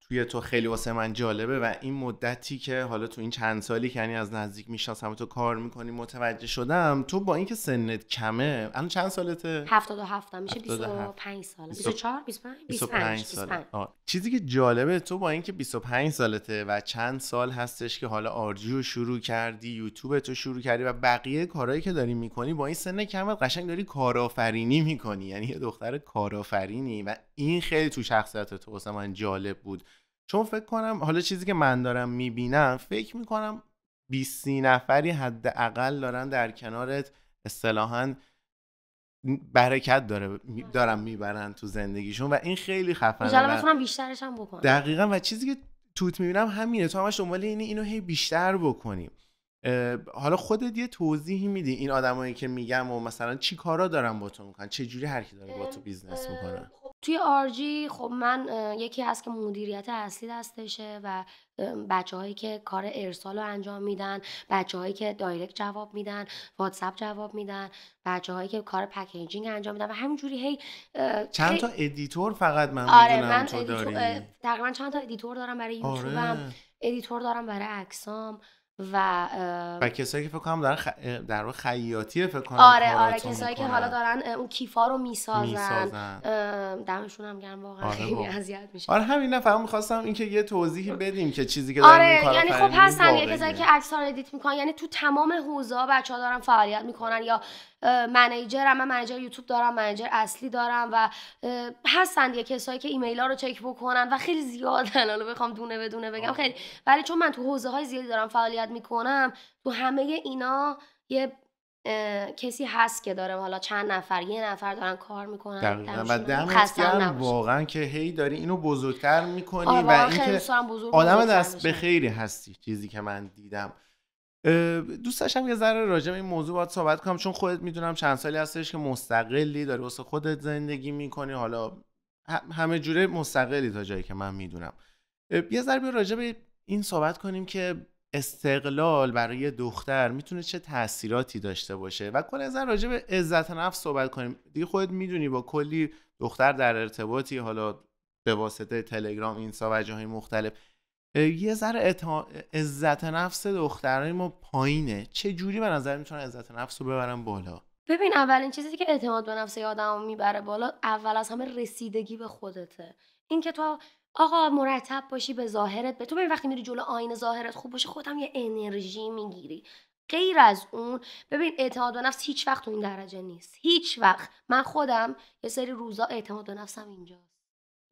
توی تو خیلی واسه من جالبه و این مدتی که حالا تو این چند سالی که یعنی از نزدیک میشناسم تو کار میکنی متوجه شدم تو با اینکه سنت کمه الان چند سالته 77 میشه 25 سال 24 25 25 سال چیزی که جالبه تو با اینکه 25 سالته و چند سال هستش که حالا رو شروع کردی یوتیوب تو شروع کردی و بقیه کارهایی که داری میکنی با این سن کمت قشنگ داری کارآفرینی میکنی یعنی یه دختر کارآفرینی و این خیلی تو شخصیت تو واسه من جالب بود چون فکر کنم حالا چیزی که من دارم میبینم فکر میکنم 20 نفری حداقل دارن در کنارت اصطلاحا برکت داره دارم میبرن تو زندگیشون و این خیلی خفنه بیشترش هم بکنم دقیقا و چیزی که توت میبینم همینه تو همش دنبال اینه اینو هی بیشتر بکنیم حالا خودت یه توضیحی میدی این آدمایی که میگم و مثلا چی کارا دارن با تو میکنن چه جوری هر کی داره با تو بیزنس میکنه توی آرژی خب من یکی هست که مدیریت اصلی دستشه و بچه هایی که کار ارسال رو انجام میدن بچه هایی که دایرکت جواب میدن واتساپ جواب میدن بچه هایی که کار پکیجینگ انجام میدن و همینجوری هی چند تا ادیتور فقط من آره من ادیتور... تقریبا چند تا ادیتور دارم برای آره. یوتیوبم ادیتور دارم برای اکسام و و کسایی که فکر کنم دارن در واقع خیاطی فکر کنم آره آره کسایی که حالا دارن اون کیفا رو میسازن, دمشون هم گرم واقعا آره، خیلی اذیت میشه آره همین فقط میخواستم اینکه یه توضیحی بدیم که چیزی که دارن آره یعنی خب هستن یه کسایی که عکس ها ادیت میکنن یعنی تو تمام حوزه بچه‌ها دارن فعالیت میکنن یا منیجرم من منیجر یوتیوب دارم منیجر اصلی دارم و هستن یه کسایی که ایمیل ها رو چک بکنن و خیلی زیادن حالا بخوام دونه دونه بگم خیلی ولی چون من تو حوزه های زیادی دارم فعالیت میکنم تو همه اینا یه کسی هست که داره حالا چند نفر یه نفر دارن کار میکنن و واقعا که هی داری اینو بزرگتر میکنی و اینکه آدم دست به خیری هستی چیزی که من دیدم دوست داشتم یه ذره راجع به این موضوع باید صحبت کنم چون خودت میدونم چند سالی هستش که مستقلی داری واسه خودت زندگی میکنی حالا همه جوره مستقلی تا جایی که من میدونم یه ذره بیا راجع به این صحبت کنیم که استقلال برای دختر میتونه چه تاثیراتی داشته باشه و کل از راجع به عزت نفس صحبت کنیم دیگه خودت میدونی با کلی دختر در ارتباطی حالا به واسطه تلگرام اینستا و جاهای مختلف یه ذره عزت نفس دخترای ما پایینه چه جوری به نظر میتونن عزت نفس رو ببرم بالا ببین اولین چیزی که اعتماد به نفس آدمو میبره بالا اول از همه رسیدگی به خودته اینکه تو آقا مرتب باشی به ظاهرت به تو ببین وقتی میری جلو آینه ظاهرت خوب باشه خودم یه انرژی میگیری غیر از اون ببین اعتماد به نفس هیچ وقت تو این درجه نیست هیچ وقت من خودم یه سری روزا اعتماد به نفسم اینجاست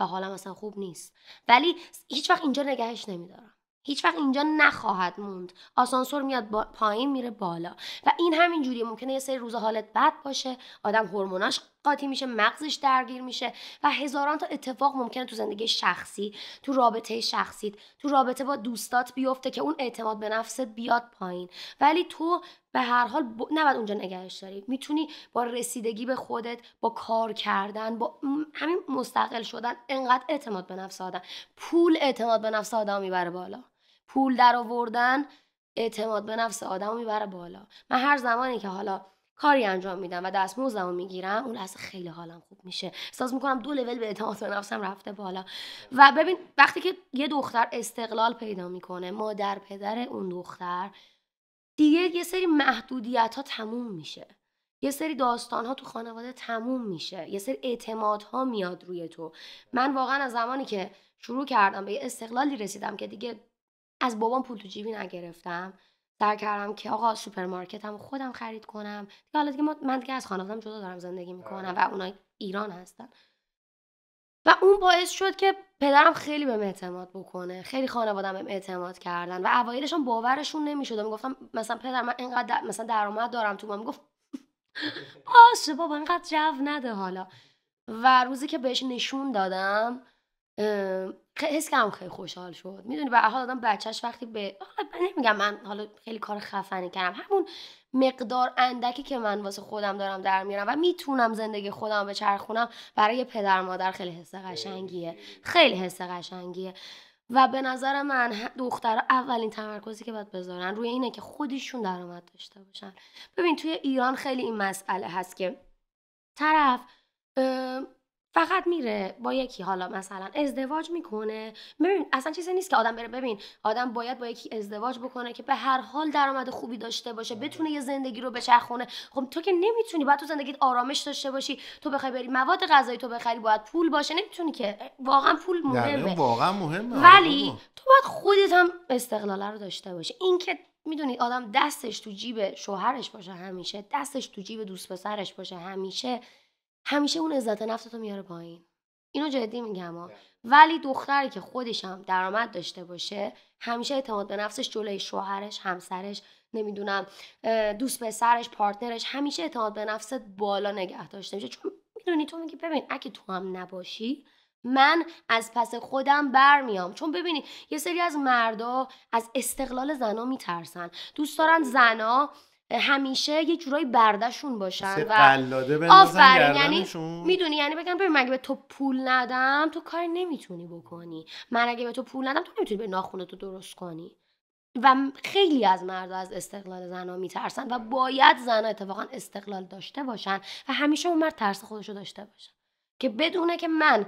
و حالم اصلا خوب نیست ولی هیچ وقت اینجا نگهش نمیدارم هیچ وقت اینجا نخواهد موند آسانسور میاد پایین میره بالا و این همینجوریه. ممکنه یه سری روز حالت بد باشه آدم هورموناش قاطی میشه مغزش درگیر میشه و هزاران تا اتفاق ممکنه تو زندگی شخصی تو رابطه شخصی، تو رابطه با دوستات بیفته که اون اعتماد به نفست بیاد پایین ولی تو به هر حال ب... نباید اونجا نگهش داری میتونی با رسیدگی به خودت با کار کردن با همین مستقل شدن انقدر اعتماد به نفس آدم پول اعتماد به نفس آدم میبره بالا پول در آوردن اعتماد به نفس آدم میبره بالا من هر زمانی که حالا کاری انجام میدم و دستموزمو رو میگیرم اون لحظه خیلی حالم خوب میشه احساس میکنم دو لول به اعتماد به نفسم رفته بالا و ببین وقتی که یه دختر استقلال پیدا میکنه مادر پدر اون دختر دیگه یه سری محدودیت ها تموم میشه یه سری داستان ها تو خانواده تموم میشه یه سری اعتماد ها میاد روی تو من واقعا از زمانی که شروع کردم به یه استقلالی رسیدم که دیگه از بابام پول تو جیبی نگرفتم سعی کردم که آقا سوپرمارکت هم خودم خرید کنم دیگه حالا دیگه من دیگه از خانوادم جدا دارم زندگی میکنم آره. و اونا ایران هستن و اون باعث شد که پدرم خیلی بهم اعتماد بکنه خیلی خانوادم بهم اعتماد کردن و اوایلشون باورشون نمیشد و میگفتم مثلا پدر من اینقدر مثلا درآمد دارم تو من میگفت باشه بابا اینقدر جو نده حالا و روزی که بهش نشون دادم حس کردم خیلی خوشحال شد میدونی به حال آدم بچهش وقتی به حالا نمیگم من حالا خیلی کار خفنی کردم همون مقدار اندکی که من واسه خودم دارم در میارم و میتونم زندگی خودم به چرخونم برای پدر مادر خیلی حس قشنگیه خیلی حس قشنگیه و به نظر من دختر اولین تمرکزی که باید بذارن روی اینه که خودشون درآمد داشته باشن ببین توی ایران خیلی این مسئله هست که طرف فقط میره با یکی حالا مثلا ازدواج میکنه ببین اصلا چیزی نیست که آدم بره ببین آدم باید با یکی ازدواج بکنه که به هر حال درآمد خوبی داشته باشه آره. بتونه یه زندگی رو بچرخونه خب تو که نمیتونی باید تو زندگیت آرامش داشته باشی تو بخوای بری مواد غذایی تو بخری باید پول باشه نمیتونی که واقعا پول مهمه واقعا آره ولی تو باید خودت هم استقلال رو داشته باشی اینکه میدونید آدم دستش تو جیب شوهرش باشه همیشه دستش تو جیب دوست پسرش باشه همیشه همیشه اون عزت تو میاره پایین اینو جدی میگم ها ولی دختری که خودش هم درآمد داشته باشه همیشه اعتماد به نفسش جلوی شوهرش همسرش نمیدونم دوست پسرش پارتنرش همیشه اعتماد به نفست بالا نگه داشته میشه چون میدونی تو میگی ببین اگه تو هم نباشی من از پس خودم برمیام چون ببینید یه سری از مردا از استقلال زنا میترسن دوست دارن آره. زنا همیشه یه جورایی بردشون باشن و آفرین یعنی میدونی یعنی بگم ببین مگه به تو پول ندم تو کاری نمیتونی بکنی من اگه به تو پول ندم تو نمیتونی به ناخونه تو درست کنی و خیلی از مردها از استقلال زنا میترسن و باید زن اتفاقا استقلال داشته باشن و همیشه اون مرد ترس خودشو داشته باشه که بدونه که من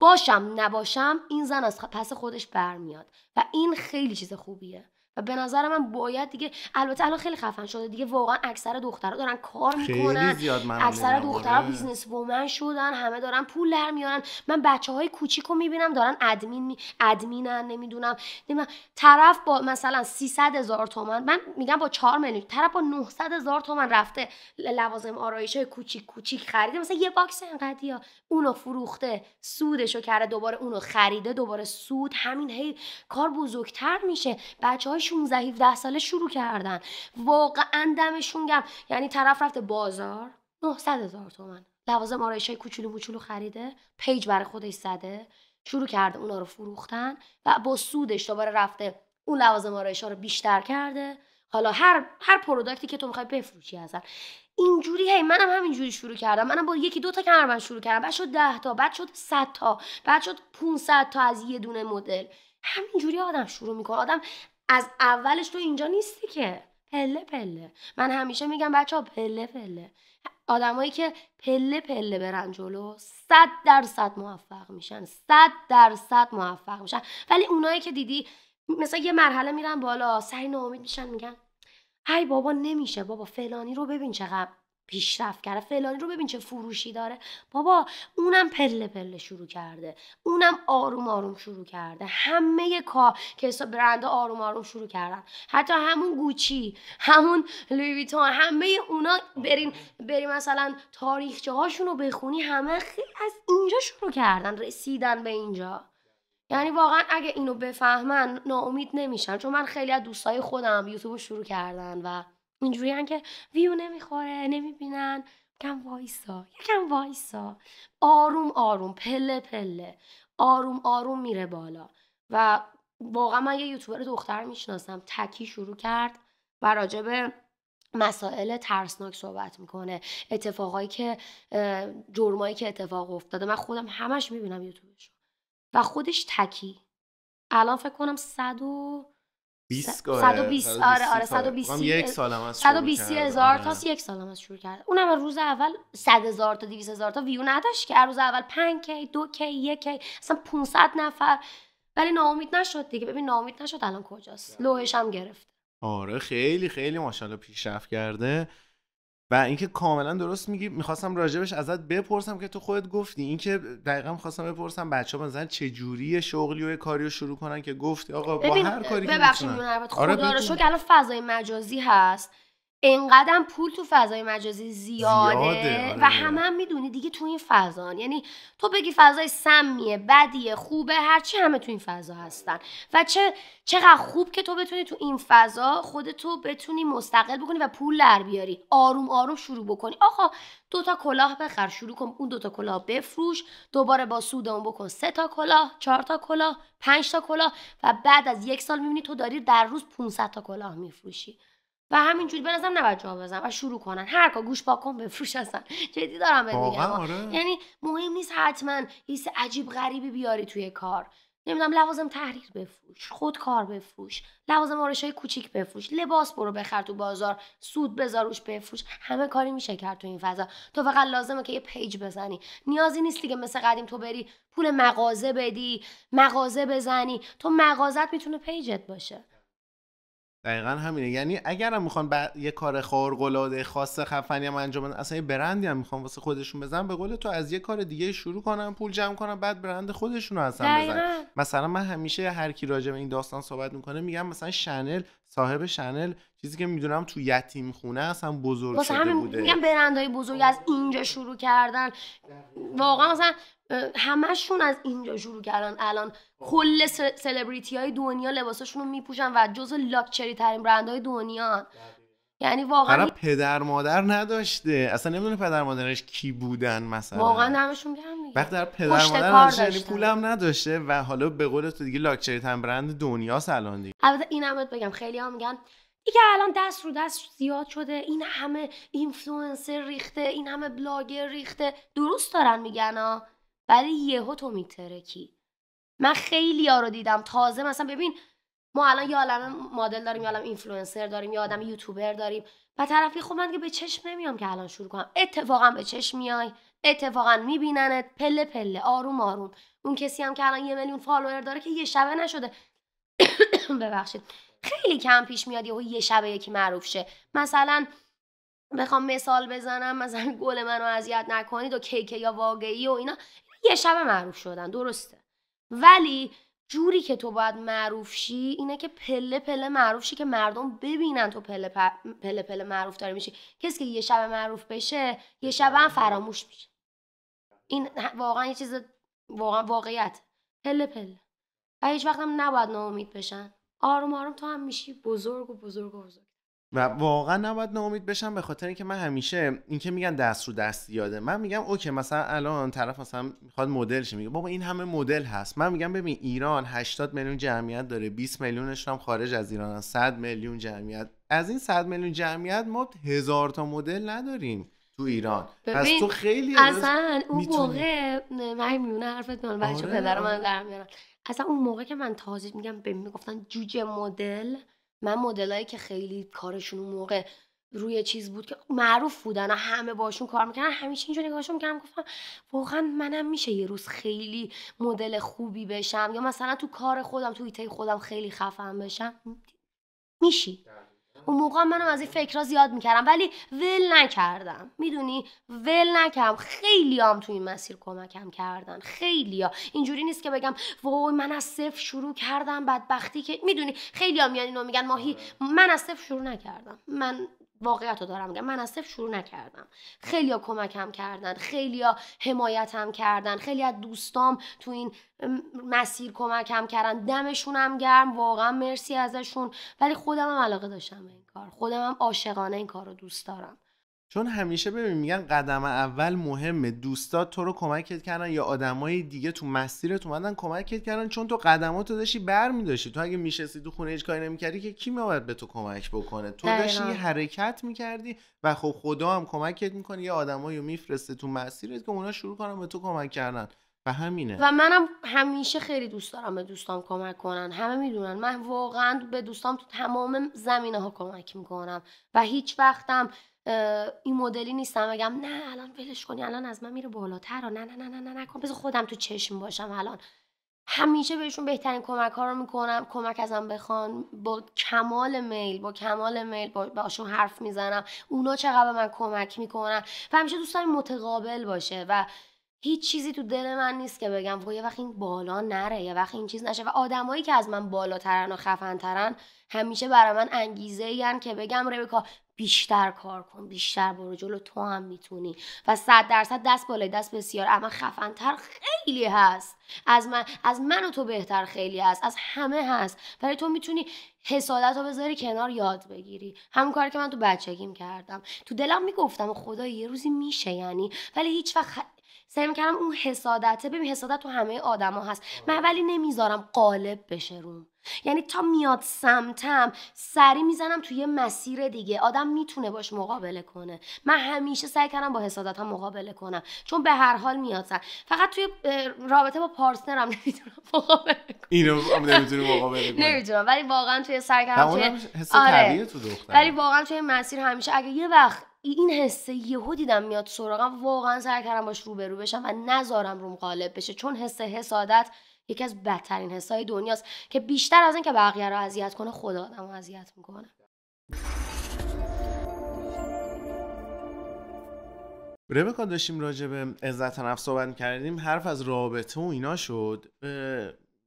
باشم نباشم این زن از پس خودش برمیاد و این خیلی چیز خوبیه و به نظر من باید دیگه البته الان خیلی خفن شده دیگه واقعا اکثر دخترها دارن کار میکنن اکثر دخترها آره. بیزنس وومن شدن همه دارن پول در میارن من بچه های کوچیکو میبینم دارن ادمین می... ادمینن نمیدونم نمیدونم طرف با مثلا 300 هزار تومن من میگم با 4 میلیون طرف با 900 هزار تومن رفته لوازم آرایش های کوچیک کوچیک خریده مثلا یه باکس انقدی اونو فروخته سودشو کرده دوباره اونو خریده دوباره سود همین هی کار بزرگتر میشه بچه های 16 17 ساله شروع کردن واقعا دمشون گم یعنی طرف رفته بازار 900 هزار تومن لوازم آرایشی کوچولو موچولو خریده پیج برای خودش زده شروع کرده اونا رو فروختن و با سودش دوباره رفته اون لوازم آرایش رو بیشتر کرده حالا هر هر پروداکتی که تو میخوای بفروشی ازن اینجوری هی منم همینجوری شروع کردم منم با یکی دو تا کمربند شروع کردم بعد شد 10 تا بعد شد 100 تا بعد شد 500 تا از یه دونه مدل همینجوری آدم شروع میکنه آدم از اولش تو اینجا نیستی که پله پله من همیشه میگم بچه ها پله پله آدمایی که پله پله برن جلو صد درصد موفق میشن صد درصد موفق میشن ولی اونایی که دیدی مثلا یه مرحله میرن بالا سعی ناامید میشن میگن هی بابا نمیشه بابا فلانی رو ببین چقدر پیشرفت کرده فلانی رو ببین چه فروشی داره بابا اونم پله پله شروع کرده اونم آروم آروم شروع کرده همه که کسا برند آروم آروم شروع کردن حتی همون گوچی همون لویویتون همه اونا برین بریم مثلا تاریخچه هاشون رو بخونی همه خیلی از اینجا شروع کردن رسیدن به اینجا یعنی واقعا اگه اینو بفهمن ناامید نمیشن چون من خیلی از دوستای خودم یوتیوب شروع کردن و اینجوری که ویو نمیخوره نمیبینن کم وایسا یکم وایسا آروم آروم پله پله آروم آروم میره بالا و واقعا من یه یوتیوبر دختر میشناسم تکی شروع کرد و راجبه مسائل ترسناک صحبت میکنه اتفاقایی که جرمایی که اتفاق افتاده من خودم همش میبینم یوتیوبش و خودش تکی الان فکر کنم صد و 120 آره آره 120 خب، یک سالم از 120 هزار تا آره. یک هم از شروع کرد اونم روز اول 100 هزار تا 200 هزار تا ویو نداشت که روز اول 5 کی 2 کی 1 کی اصلا 500 نفر ولی ناامید نشد دیگه ببین ناامید نشد الان کجاست آره. لوهش هم گرفت آره خیلی خیلی ماشاءالله پیشرفت کرده و اینکه کاملا درست میگی میخواستم راجبش ازت بپرسم که تو خودت گفتی اینکه دقیقا میخواستم بپرسم بچه مثلا چه جوری شغلی و کاری رو شروع کنن که گفتی آقا با هر کاری ببخشید آره خدا شکر الان فضای مجازی هست قدم پول تو فضای مجازی زیاده, آره. و همه هم میدونی دیگه تو این فضا یعنی تو بگی فضای سمیه بدیه خوبه هرچی همه تو این فضا هستن و چه چقدر خوب که تو بتونی تو این فضا خودتو بتونی مستقل بکنی و پول در بیاری آروم آروم شروع بکنی آقا دوتا کلاه بخر شروع کن اون دوتا کلاه بفروش دوباره با سود اون بکن سه تا کلاه چهار تا کلاه پنج تا کلاه و بعد از یک سال میبینی تو داری در روز 500 تا کلاه میفروشی و همینجوری به نظرم نباید جا بزن و شروع کنن هر کا گوش پاکن بفروش هستن جدی دارم بهت آره. یعنی مهم نیست حتما لیس عجیب غریبی بیاری توی کار نمیدونم لوازم تحریر بفروش کار بفروش لوازم آرش کوچیک بفروش لباس برو بخر تو بازار سود بذاروش بفروش همه کاری میشه کرد تو این فضا تو فقط لازمه که یه پیج بزنی نیازی نیست دیگه مثل قدیم تو بری پول مغازه بدی مغازه بزنی تو مغازت میتونه پیجت باشه دقیقا همینه یعنی اگرم میخوان یه کار خارقلاده خاص خفنی هم انجام بدن اصلا یه برندی هم میخوان واسه خودشون بزنن به قول تو از یه کار دیگه شروع کنن پول جمع کنن بعد برند خودشون رو اصلا دقیقا. مثلا من همیشه هر کی راجع به این داستان صحبت میکنه میگم مثلا شنل صاحب شنل چیزی که میدونم تو یتیم خونه اصلا بزرگ شده بوده میگم برندهای بزرگ از اینجا شروع کردن واقعا مثلا همشون از اینجا شروع کردن الان خب. کل سلبریتی های دنیا لباساشون رو میپوشن و جز لاکچری ترین برند های دنیا بله. یعنی واقعا پدر مادر نداشته اصلا نمیدونه پدر مادرش کی بودن مثلا واقعا همشون گرم دیگه در پدر مادر یعنی پولم نداشته و حالا به قول تو دیگه لاکچری ترین برند دنیا الان دیگه البته این هم بگم خیلی هم میگن دیگه الان دست رو دست زیاد شده این همه اینفلوئنسر ریخته این همه بلاگر ریخته درست دارن میگن ها ولی یهو تو میترکی من خیلی ها رو دیدم تازه مثلا ببین ما الان یه عالم مدل داریم یه عالم اینفلوئنسر داریم یه آدم یوتیوبر داریم و طرفی خب من که به چشم نمیام که الان شروع کنم اتفاقا به چشم میای اتفاقا میبیننت پله پله آروم آروم اون کسی هم که الان یه میلیون فالوور داره که یه شبه نشده ببخشید خیلی کم پیش میاد یهو یه شبه یکی معروف شه مثلا بخوام مثال بزنم مثلا گل منو اذیت نکنید و کیک یا واقعی و اینا یه شب معروف شدن درسته ولی جوری که تو باید معروف شی اینه که پله پله معروف شی که مردم ببینن تو پله پله, پله, معروف داری میشی کسی که یه شب معروف بشه یه شب هم فراموش میشه این واقعا یه چیز واقعا واقعیت پله پله و هیچ وقت هم نباید ناامید بشن آروم آروم تو هم میشی بزرگ و بزرگ و بزرگ و واقعا نباید ناامید بشم به خاطر اینکه من همیشه اینکه میگن دست رو دست یاده من میگم اوکی مثلا الان طرف مثلا میخواد مدل شه میگه بابا این همه مدل هست من میگم ببین ایران 80 میلیون جمعیت داره 20 میلیونش هم خارج از ایران 100 میلیون جمعیت از این 100 میلیون جمعیت ما هزار تا مدل نداریم تو ایران پس تو خیلی اصلا اون موقع من میونه حرفت من بچه پدر من در میارن اصلا اون موقع که من تازه میگم به میگفتن جوجه مدل من مدلایی که خیلی کارشون اون موقع روی چیز بود که معروف بودن و همه باشون کار میکردن همیشه اینجا نگاهشون میکردم گفتم واقعا منم میشه یه روز خیلی مدل خوبی بشم یا مثلا تو کار خودم تو ایتای خودم خیلی خفن بشم میشی اون موقع منم از این فکرها زیاد میکردم ولی ول نکردم میدونی ول نکردم خیلی هم تو این مسیر کمکم کردن خیلی ها. اینجوری نیست که بگم وای من از صفر شروع کردم بدبختی که میدونی خیلی ها میان اینو میگن ماهی آره. من از صفر شروع نکردم من واقعیت رو دارم میگم من از صفر شروع نکردم خیلیا کمکم کردن خیلیا حمایتم کردن خیلی از دوستام تو این مسیر کمکم کردن دمشونم گرم واقعا مرسی ازشون ولی خودمم علاقه داشتم به این کار خودمم عاشقانه این کار رو دوست دارم چون همیشه ببین میگن قدم اول مهمه دوستات تو رو کمکت کردن یا آدمای دیگه تو مسیرت اومدن کمکت کردن چون تو قدماتو داشتی برمیداشتی تو اگه میشستی تو خونه هیچ کاری نمیکردی که کی میواد به تو کمک بکنه تو داشتی یه حرکت میکردی و خب خدا هم کمکت میکنه یه آدمایی رو میفرسته تو مسیرت که اونا شروع کنن به تو کمک کردن و همینه و منم همیشه خیلی دوست دارم به دوستام کمک کنن همه میدونن من واقعا به دوستام تو تمام زمینه ها کمک میکنم و هیچ وقتم این مدلی نیستم بگم نه الان ولش کنی الان از من میره بالاتر نه نه نه نه نه نکن بذار خودم تو چشم باشم الان همیشه بهشون بهترین کمک ها رو میکنم کمک ازم بخوان با کمال میل با کمال میل باشون حرف میزنم اونا چقدر به من کمک میکنن و همیشه دوست متقابل باشه و هیچ چیزی تو دل من نیست که بگم وای یه این بالا نره یه وقت این چیز نشه و آدمایی که از من بالاترن و خفنترن همیشه برای من انگیزه که بگم ربکا بیشتر کار کن بیشتر برو جلو تو هم میتونی و صد درصد دست بالای دست بسیار اما خفنتر خیلی هست از من از من و تو بهتر خیلی هست از همه هست ولی تو میتونی حسادت رو بذاری کنار یاد بگیری همون کاری که من تو بچگیم کردم تو دلم میگفتم خدا یه روزی میشه یعنی ولی هیچ وقت سعی میکردم اون حسادته ببین حسادت تو همه آدما هست من ولی نمیذارم قالب بشه روم یعنی تا میاد سمتم سری میزنم توی یه مسیر دیگه آدم میتونه باش مقابله کنه من همیشه سعی کردم با حسادت هم مقابله کنم چون به هر حال میاد سر فقط توی رابطه با پارتنرم نمیتونم مقابله کنم اینو نمیتونم مقابله کنم نمیتونم ولی واقعا توی سعی کردم توی آره. تو ولی واقعا توی مسیر همیشه اگه یه وقت این حسه یهو دیدم میاد سراغم واقعا سعی کردم باش روبرو بشم و نذارم روم غالب بشه چون حس حسادت یکی از بدترین حسای دنیاست که بیشتر از اینکه بقیه رو اذیت کنه خدا آدم اذیت میکنه ربکا داشتیم راجع به عزت نفس صحبت کردیم حرف از رابطه و اینا شد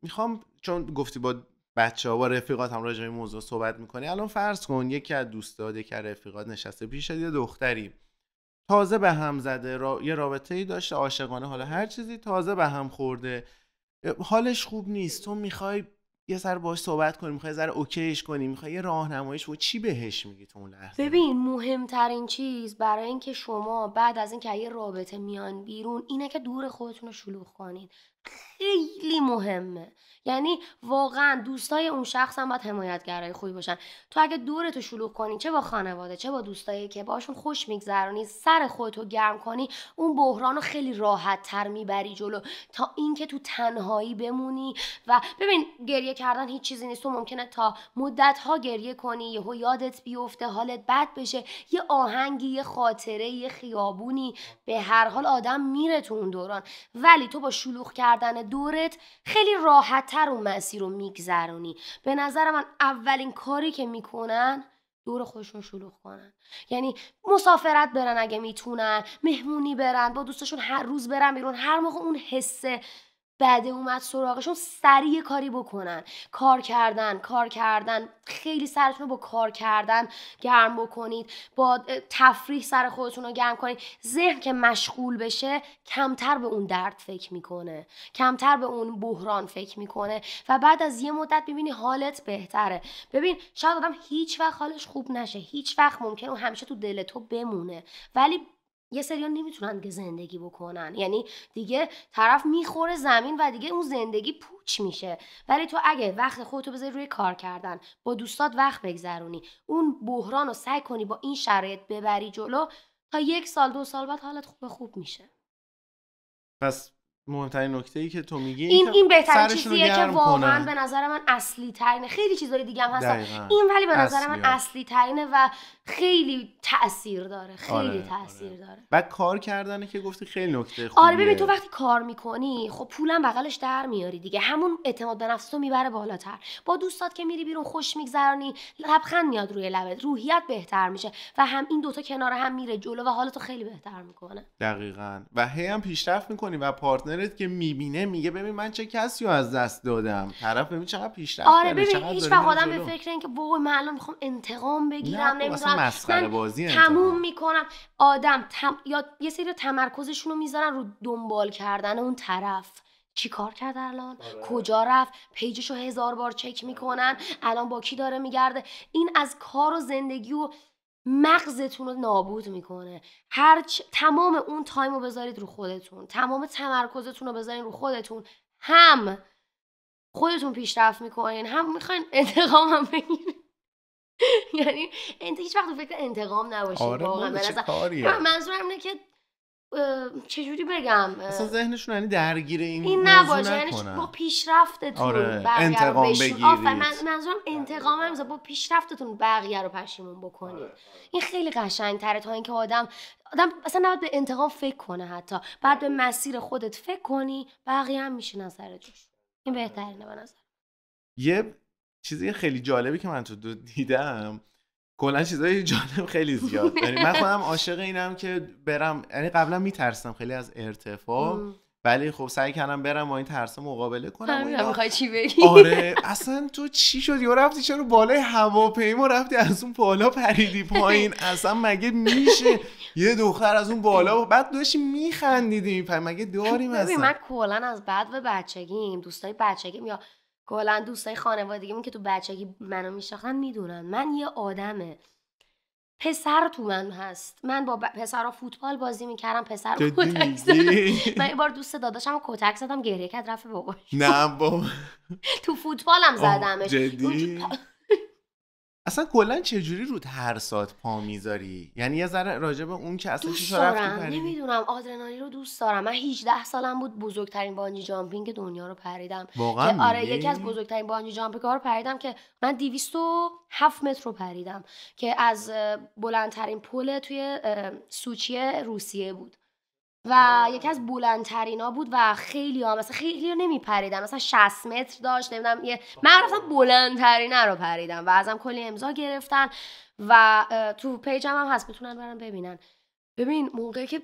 میخوام چون گفتی با بچه ها با رفیقات هم راجع به موضوع صحبت میکنی الان فرض کن یکی از دوستات یکی از رفیقات نشسته پیش یه دختری تازه به هم زده یه رابطه ای داشته عاشقانه حالا هر چیزی تازه به هم خورده حالش خوب نیست تو میخوای یه سر باش صحبت کنی میخوای ذره اوکیش کنی میخوای یه راهنماییش و چی بهش میگی تو اون لحظه ببین مهمترین چیز برای اینکه شما بعد از اینکه یه رابطه میان بیرون اینه که دور خودتون رو شلوغ کنید خیلی مهمه یعنی واقعا دوستای اون شخص هم باید حمایتگرای خوبی باشن تو اگه دورتو شلوغ کنی چه با خانواده چه با دوستایی که باشون خوش میگذرونی سر خودتو گرم کنی اون بحران رو خیلی راحت تر میبری جلو تا اینکه تو تنهایی بمونی و ببین گریه کردن هیچ چیزی نیست تو ممکنه تا مدت ها گریه کنی یهو یادت بیفته حالت بد بشه یه آهنگی یه خاطره یه خیابونی به هر حال آدم میره تو اون دوران ولی تو با شلوغ کردن دورت خیلی راحتتر اون مسیر رو میگذرونی به نظر من اولین کاری که میکنن دور خودشون شلوغ کنن یعنی مسافرت برن اگه میتونن مهمونی برن با دوستشون هر روز برن بیرون هر موقع اون حسه بده اومد سراغشون سریع کاری بکنن کار کردن کار کردن خیلی سرتون رو با کار کردن گرم بکنید با تفریح سر خودتون رو گرم کنید ذهن که مشغول بشه کمتر به اون درد فکر میکنه کمتر به اون بحران فکر میکنه و بعد از یه مدت میبینی حالت بهتره ببین شاید آدم هیچ وقت حالش خوب نشه هیچ وقت ممکنه اون همیشه تو دل تو بمونه ولی یه سری نمیتونن که زندگی بکنن یعنی دیگه طرف میخوره زمین و دیگه اون زندگی پوچ میشه ولی تو اگه وقت خودتو بذاری روی کار کردن با دوستات وقت بگذرونی اون بحران رو سعی کنی با این شرایط ببری جلو تا یک سال دو سال بعد حالت خوب خوب میشه پس مهمترین نکته ای که تو میگی این این, بهترین چیزیه که واقعا کنن. به نظر من اصلی ترینه خیلی چیزای دیگه هم هستن این ولی به نظر من اصلی ترینه و خیلی تاثیر داره خیلی آره، تاثیر آره. داره و کار کردنه که گفتی خیلی نکته خوبیه آره ببین تو وقتی کار میکنی خب پولم بغلش در میاری دیگه همون اعتماد به نفس تو میبره بالاتر با دوستات که میری بیرون خوش میگذرانی لبخند میاد روی لبت روحیت بهتر میشه و هم این دوتا کنار هم میره جلو و حالتو خیلی بهتر میکنه دقیقا و هی هم پیشرفت میکنی و پارتنر اینترنت که میبینه میگه ببین من چه کسی رو از دست دادم طرف ببین چقدر پیشرفت آره ببین هیچ وقت آدم به فکر که وای من الان میخوام انتقام بگیرم نمیدونم من بازی تموم میکنم آدم یا یه سری تمرکزشون رو میذارن رو دنبال کردن اون طرف چی کار کرد الان آره. کجا رفت پیجش رو هزار بار چک میکنن الان با کی داره میگرده این از کار و زندگی و مغزتون رو نابود میکنه هر چ... تمام اون تایم رو بذارید رو خودتون تمام تمرکزتون رو بذارید رو خودتون هم خودتون پیشرفت میکنین هم میخواین انتقام هم بگیرین یعنی انت هیچ وقت فکر انتقام نباشید آره واقعا منظورم اینه که چجوری بگم اصلا ذهنشون یعنی درگیر این این نباشه یعنی با پیشرفتتون آره. انتقام بگیرید من منظورم آره. انتقام هم با پیشرفتتون بقیه رو پشیمون بکنید این خیلی قشنگ تره تا اینکه آدم آدم اصلا نباید به انتقام فکر کنه حتی بعد به مسیر خودت فکر کنی بقیه هم میشه نظر این بهترینه به نظر یه چیزی خیلی جالبی که من تو دیدم کلا چیزای جالب خیلی زیاد داریم یعنی من خودم عاشق اینم که برم یعنی قبلا میترسم خیلی از ارتفاع ولی خب سعی کردم برم با این ترس مقابله کنم میخوای چی بگی آره اصلا تو چی شد یا رفتی چرا بالای هواپیما رفتی از اون بالا پریدی پایین اصلا مگه میشه یه دختر از اون بالا بعد داشتی میخندیدی پای مگه داریم اصلا من کلا از بعد به بچگیم دوستای بچگیم یا کلا دوستای خانوادگیمون که تو بچگی منو میشناختن میدونن من یه آدمه پسر تو من هست من با پسرا فوتبال بازی میکردم پسر کتک زدم من یه بار دوست داداشم کتک زدم گریه کرد رفت باباش نه بابا تو فوتبالم زدمش اصلا کلا چه جوری رو ترسات پا میذاری یعنی یه ذره راجب به اون که اصلا دوست دارم نمیدونم آدرنالین رو دوست دارم من 18 سالم بود بزرگترین بانجی جامپینگ دنیا رو پریدم واقعا که آره یکی از بزرگترین بانجی جامپینگ رو پریدم که من 207 متر رو پریدم که از بلندترین پل توی سوچی روسیه بود و یکی از ها بود و خیلی ها مثلا خیلی ها نمیپریدن مثلا 60 متر داشت نمیدونم یه من رفتم بلندترینه رو پریدم و ازم کلی امضا گرفتن و تو پیجم هم هست میتونن برم ببینن ببین موقعی که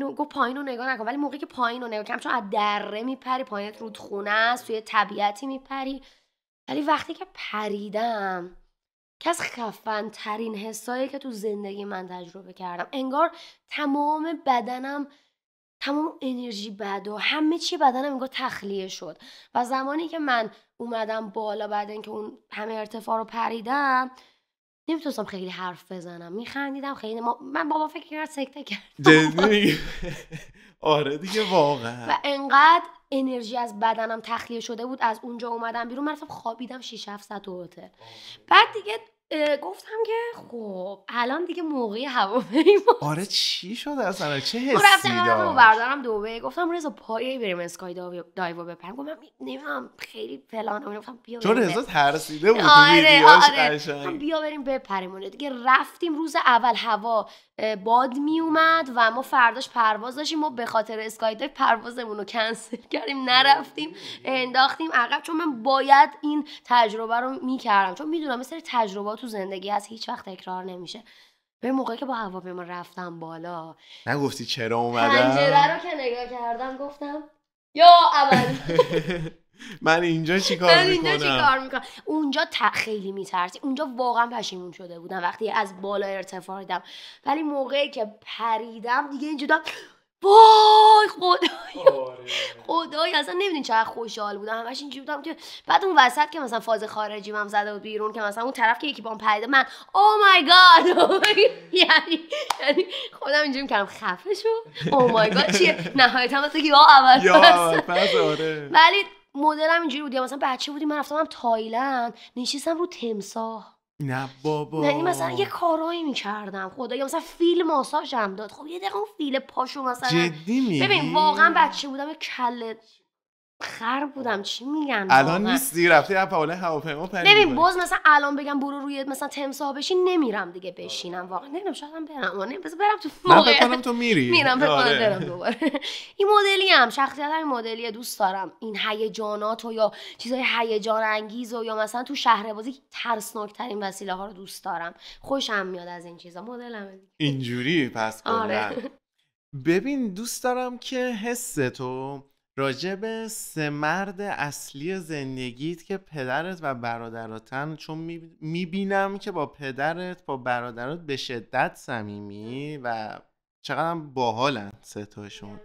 رو گفت پایینو نگاه نکن ولی موقعی که پایین رو نگاه کم چون از دره میپری پایینت رودخونه است توی طبیعتی میپری ولی وقتی که پریدم کس از خفن ترین حسایی که تو زندگی من تجربه کردم انگار تمام بدنم تمام انرژی و همه چی بدنم انگار تخلیه شد و زمانی که من اومدم بالا بعد اینکه اون همه ارتفاع رو پریدم نمیتونستم خیلی حرف بزنم میخندیدم خیلی ما... من بابا فکر کرد سکته کرد آره دیگه واقعا و انقدر انرژی از بدنم تخلیه شده بود از اونجا اومدم بیرون من خوابیدم 6 7 ساعت آره. بعد دیگه گفتم که خب الان دیگه موقع هواپیما آره چی شد اصلا آره، چه خب، حسی رفتم بردارم دوبه گفتم رزا پایه بریم اسکای دایو بپرم گفتم نمیدونم خیلی فلان گفتم بیا چون رضا ترسیده بود آره آره بیا بریم بپریم دیگه رفتیم روز اول هوا باد می اومد و ما فرداش پرواز داشتیم ما به خاطر اسکای دایو پروازمون رو کنسل کردیم نرفتیم انداختیم عقب چون من باید این تجربه رو میکردم چون میدونم مثل تجربات تو زندگی از هیچ وقت تکرار نمیشه به موقعی که با هواپیما رفتم بالا نگفتی چرا اومدم پنجره رو که نگاه کردم گفتم یا اول من اینجا چیکار من اینجا کار میکنم اونجا تا خیلی میترسی اونجا واقعا پشیمون شده بودم وقتی از بالا ارتفاع دیدم ولی موقعی که پریدم دیگه اینجا وای خدا! آره. خدای اصلا نمیدونی چقدر خوشحال بودم همش اینجوری بودم که بعد اون وسط که مثلا فاز خارجی من زده بود بیرون که مثلا اون طرف که یکی بام پیدا من او مای گاد یعنی یعنی خودم اینجوری میکردم خفه شو او مای گاد چیه نهایتا مثلا که یا اول آره. ولی مدلم اینجوری بود مثلا بچه بودی من رفتم تایلند نشستم رو تمساح نه بابا یعنی مثلا یه کارایی میکردم خدا یا مثلا فیل ماساژم داد خب یه دقیقه اون فیل پاشو مثلا جدی می ببین واقعا بچه بودم یه کله خر بودم چی میگن الان نیست نیستی رفتی پاوله هواپیما پرید ببین باز مثلا الان بگم برو روی مثلا تمساح بشین نمیرم دیگه بشینم واقعا نمیرم شاید هم برم اون بس برم تو موقع فکر تو میری میرم بکنم آره. برم دوباره این مدلی هم شخصیت هم مدلی دوست دارم این هیجانات و یا چیزای هیجان انگیز و یا مثلا تو شهر بازی ترسناک ترین وسیله ها رو دوست دارم خوشم میاد از این چیزا مدلم اینجوری پس آره. ببین دوست دارم که حس تو راجب سه مرد اصلی زندگیت که پدرت و برادراتن چون میبینم که با پدرت با برادرات به شدت صمیمی و چقدر باحالن سه تاشون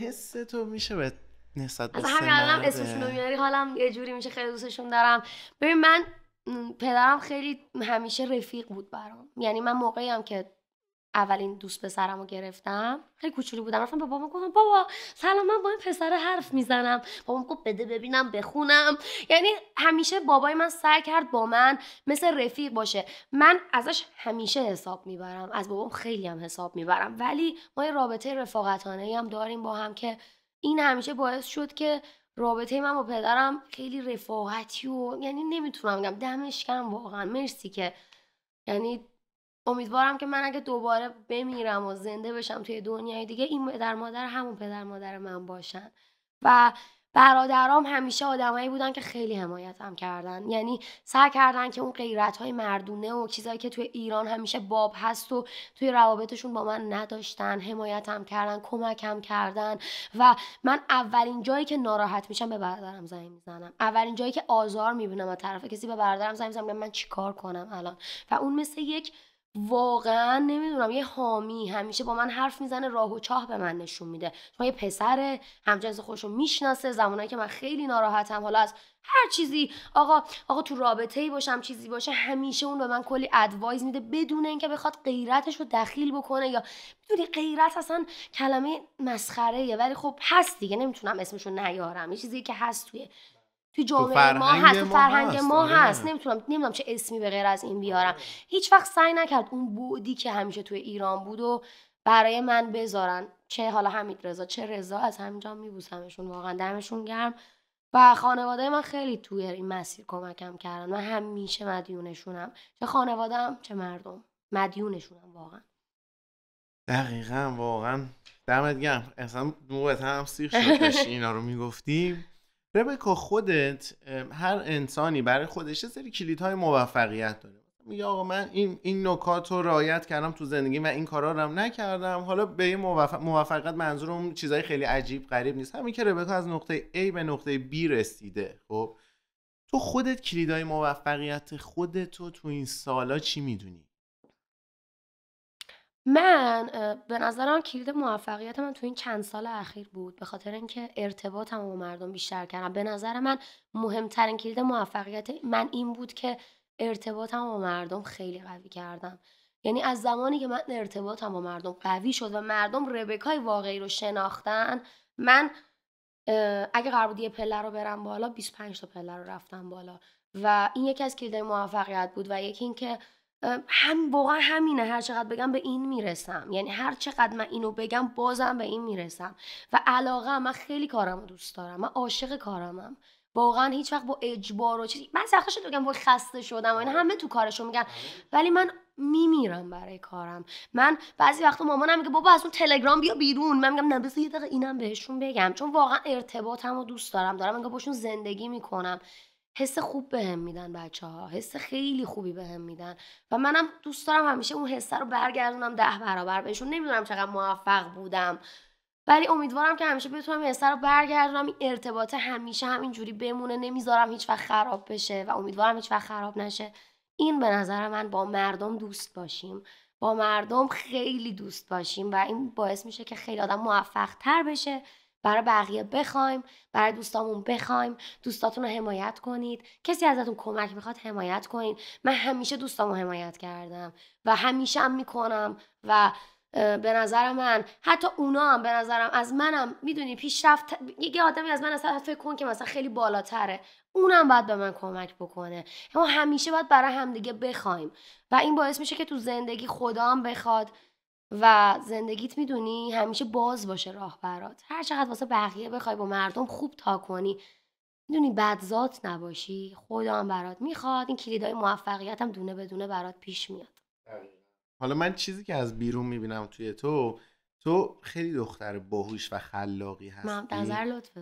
حس تو میشه به نسبت به همین اسمشون حالم یه جوری میشه خیلی دوستشون دارم ببین من پدرم خیلی همیشه رفیق بود برام یعنی من موقعی هم که اولین دوست پسرم رو گرفتم خیلی کوچولو بودم رفتم به بابا گفتم بابا سلام من با این پسر حرف میزنم بابا گفت بده ببینم بخونم یعنی همیشه بابای من سعی کرد با من مثل رفیق باشه من ازش همیشه حساب میبرم از بابام خیلی هم حساب میبرم ولی ما یه رابطه رفاقتانه هم داریم با هم که این همیشه باعث شد که رابطه من با پدرم خیلی رفاقتی و یعنی نمیتونم بگم دمش واقعا مرسی که یعنی امیدوارم که من اگه دوباره بمیرم و زنده بشم توی دنیای دیگه این پدر مادر همون پدر مادر من باشن و برادرام همیشه آدمایی بودن که خیلی حمایتم هم کردن یعنی سعی کردن که اون غیرت های مردونه و چیزایی که توی ایران همیشه باب هست و توی روابطشون با من نداشتن حمایتم هم کردن کمکم کردن و من اولین جایی که ناراحت میشم به برادرم زنگ میزنم اولین جایی که آزار میبینم از طرف کسی به برادرم زنگ میزنم من چیکار کنم الان و اون مثل یک واقعا نمیدونم یه حامی همیشه با من حرف میزنه راه و چاه به من نشون میده چون یه پسر همجنس خودش رو میشناسه زمانایی که من خیلی ناراحتم حالا از هر چیزی آقا آقا تو رابطه ای باشم چیزی باشه همیشه اون به من کلی ادوایز میده بدون اینکه بخواد غیرتش رو دخیل بکنه یا میدونی غیرت اصلا کلمه مسخره ولی خب هست دیگه نمیتونم اسمشو نیارم یه چیزی که هست توی تو جامعه ما هست فرهنگ ما آره. هست, هست. نمیتونم نمیدونم چه اسمی به غیر از این بیارم آره. هیچ وقت سعی نکرد اون بودی که همیشه توی ایران بود و برای من بذارن چه حالا حمید رضا چه رضا از همینجا میبوسمشون واقعا دمشون گرم و خانواده من خیلی توی این مسیر کمکم کردن من همیشه مدیونشونم چه خانوادم چه مردم مدیونشونم واقعا دقیقا واقعا دمت گرم اصلا موقع هم سیخ شد اینا رو میگفتیم ربکا خودت هر انسانی برای خودش سری کلیدهای موفقیت داره میگه آقا من این این نکات رو رعایت کردم تو زندگی و این کارا رو نکردم حالا به یه موفق... موفقیت منظورم چیزای خیلی عجیب غریب نیست همین که ربکا از نقطه A به نقطه B رسیده خب تو خودت کلیدای موفقیت خودت تو تو این سالا چی میدونی من به نظرم کلید موفقیت من تو این چند سال اخیر بود به خاطر اینکه ارتباطم با مردم بیشتر کردم به نظر من مهمترین کلید موفقیت من این بود که ارتباطم با مردم خیلی قوی کردم یعنی از زمانی که من ارتباطم با مردم قوی شد و مردم ربکای واقعی رو شناختن من اگه قرار بود یه پله رو برم بالا 25 تا پله رو رفتم بالا و این یکی از کلیدهای موفقیت بود و یکی اینکه هم واقعا همینه هر چقدر بگم به این میرسم یعنی هر چقدر من اینو بگم بازم به این میرسم و علاقه من خیلی کارم رو دوست دارم من عاشق کارمم واقعا هیچ وقت با اجبار و چیزی من سخت شد بگم خسته شدم و این همه تو کارشون میگن ولی من میمیرم برای کارم من بعضی وقتا مامانم میگه بابا از اون تلگرام بیا بیرون من میگم نه یه دقیقه اینم بهشون بگم چون واقعا ارتباطم رو دوست دارم دارم انگار باشون زندگی میکنم حس خوب بهم میدن بچه ها حس خیلی خوبی بهم میدن و منم دوست دارم همیشه اون حسه رو برگردونم ده برابر بهشون نمیدونم چقدر موفق بودم ولی امیدوارم که همیشه بتونم حسه رو برگردونم این ارتباط همیشه همینجوری بمونه نمیذارم هیچ وقت خراب بشه و امیدوارم هیچ وقت خراب نشه این به نظر من با مردم دوست باشیم با مردم خیلی دوست باشیم و این باعث میشه که خیلی آدم موفق تر بشه برای بقیه بخوایم برای دوستامون بخوایم دوستاتون رو حمایت کنید کسی ازتون کمک میخواد حمایت کنید من همیشه دوستامو حمایت کردم و همیشه هم میکنم و به نظر من حتی اونا هم به نظرم از منم میدونی پیشرفت یه آدمی از من اصلا فکر کن که مثلا خیلی بالاتره اونم باید به من کمک بکنه ما همیشه باید برای همدیگه بخوایم و این باعث میشه که تو زندگی خدا هم بخواد و زندگیت میدونی همیشه باز باشه راه برات هر چقدر واسه بقیه بخوای با مردم خوب تا کنی میدونی بدذات نباشی خدا هم برات میخواد این کلیدهای موفقیت هم دونه دونه برات پیش میاد حالا من چیزی که از بیرون میبینم توی تو تو خیلی دختر باهوش و خلاقی هستی من نظر لطف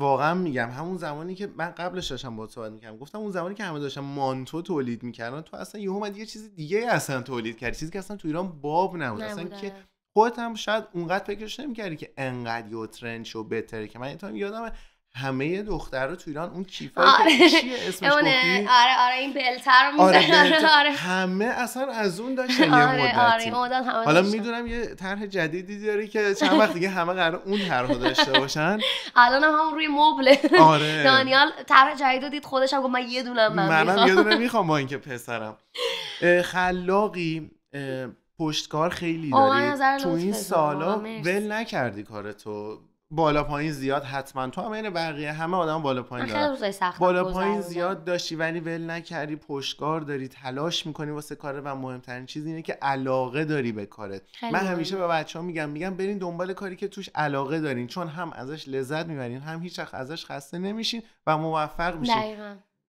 واقعا میگم همون زمانی که من قبلش داشتم با صحبت میکردم گفتم اون زمانی که همه داشتم مانتو تولید میکردن تو اصلا یه اومد یه چیز دیگه اصلا تولید کردی چیزی که اصلا تو ایران باب نبود اصلا که خودت هم شاید اونقدر فکرش نمیکردی که انقدر یو ترند شو بتره که من یادم همه دختر رو تو ایران اون کیفایی آره. چیه اسمش اونه. آره آره این بلتر رو آره, بلتر. آره،, آره همه اصلا از اون داشتن آره،, آره،, آره، یه مدتی آره، مدت حالا میدونم یه طرح جدیدی داری که چند وقت دیگه همه قرار اون طرح داشته باشن الان هم روی موبل. آره دانیال طرح جدید دید خودش هم گفت من یه دونه من منم میخوام. یه دونه میخوام با اینکه پسرم خلاقی پشتکار خیلی داری تو این سالا ول نکردی کار تو بالا پایین زیاد حتما تو هم بقیه همه آدم بالا پایین دارن بالا پایین زیاد داشتی ولی ول نکردی پشتکار داری تلاش میکنی واسه کاره و مهمترین چیز اینه که علاقه داری به کارت من همیشه به بچه ها میگم میگم برین دنبال کاری که توش علاقه دارین چون هم ازش لذت میبرین هم هیچ ازش خسته نمیشین و موفق میشین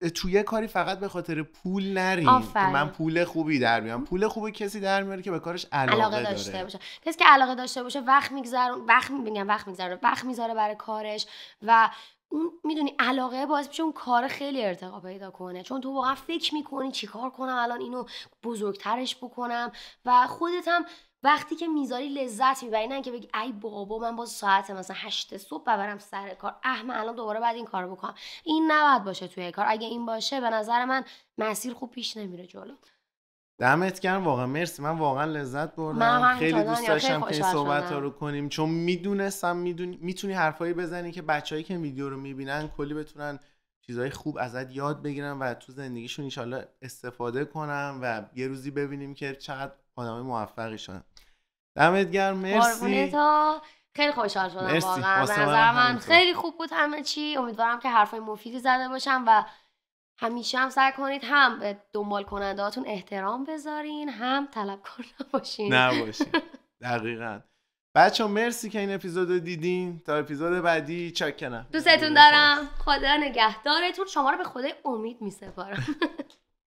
توی کاری فقط به خاطر پول نریم من پول خوبی در میام پول خوبی کسی در میاره که به کارش علاقه, داشته باشه کسی که علاقه داشته باشه وقت میگذره وقت میگم وقت میگذره وقت میذاره برای کارش و اون میدونی علاقه باعث میشه اون کار خیلی ارتقا پیدا کنه چون تو واقعا فکر میکنی چیکار کنم الان اینو بزرگترش بکنم و خودت هم وقتی که میذاری لذت میبری نه که بگی ای بابا من باز ساعت مثلا هشت صبح ببرم سر کار اهم الان دوباره بعد این کارو بکنم این نباید باشه توی کار اگه این باشه به نظر من مسیر خوب پیش نمیره جلو دمت گرم واقعا مرسی من واقعا لذت بردم خیلی دوست داشتم که صحبت ها رو کنیم چون میدونستم میدونی میتونی حرفایی بزنی که بچههایی که ویدیو رو میبینن کلی بتونن چیزهای خوب ازت یاد بگیرن و تو زندگیشون انشالله استفاده کنن و یه روزی ببینیم که چقدر آدم موفقی شدن دمت گرم مرسی تا خیلی خوشحال شدم مرسی. واقعا من خیلی خوب بود همه چی امیدوارم که حرفای مفیدی زده باشم و همیشه هم سعی کنید هم به دنبال کننده هاتون احترام بذارین هم طلبکار نباشین نباشین دقیقا بچه مرسی که این اپیزود رو دیدین تا اپیزود بعدی چک کنم دوستتون دارم خدا نگهدارتون شما رو به خدای امید میسپارم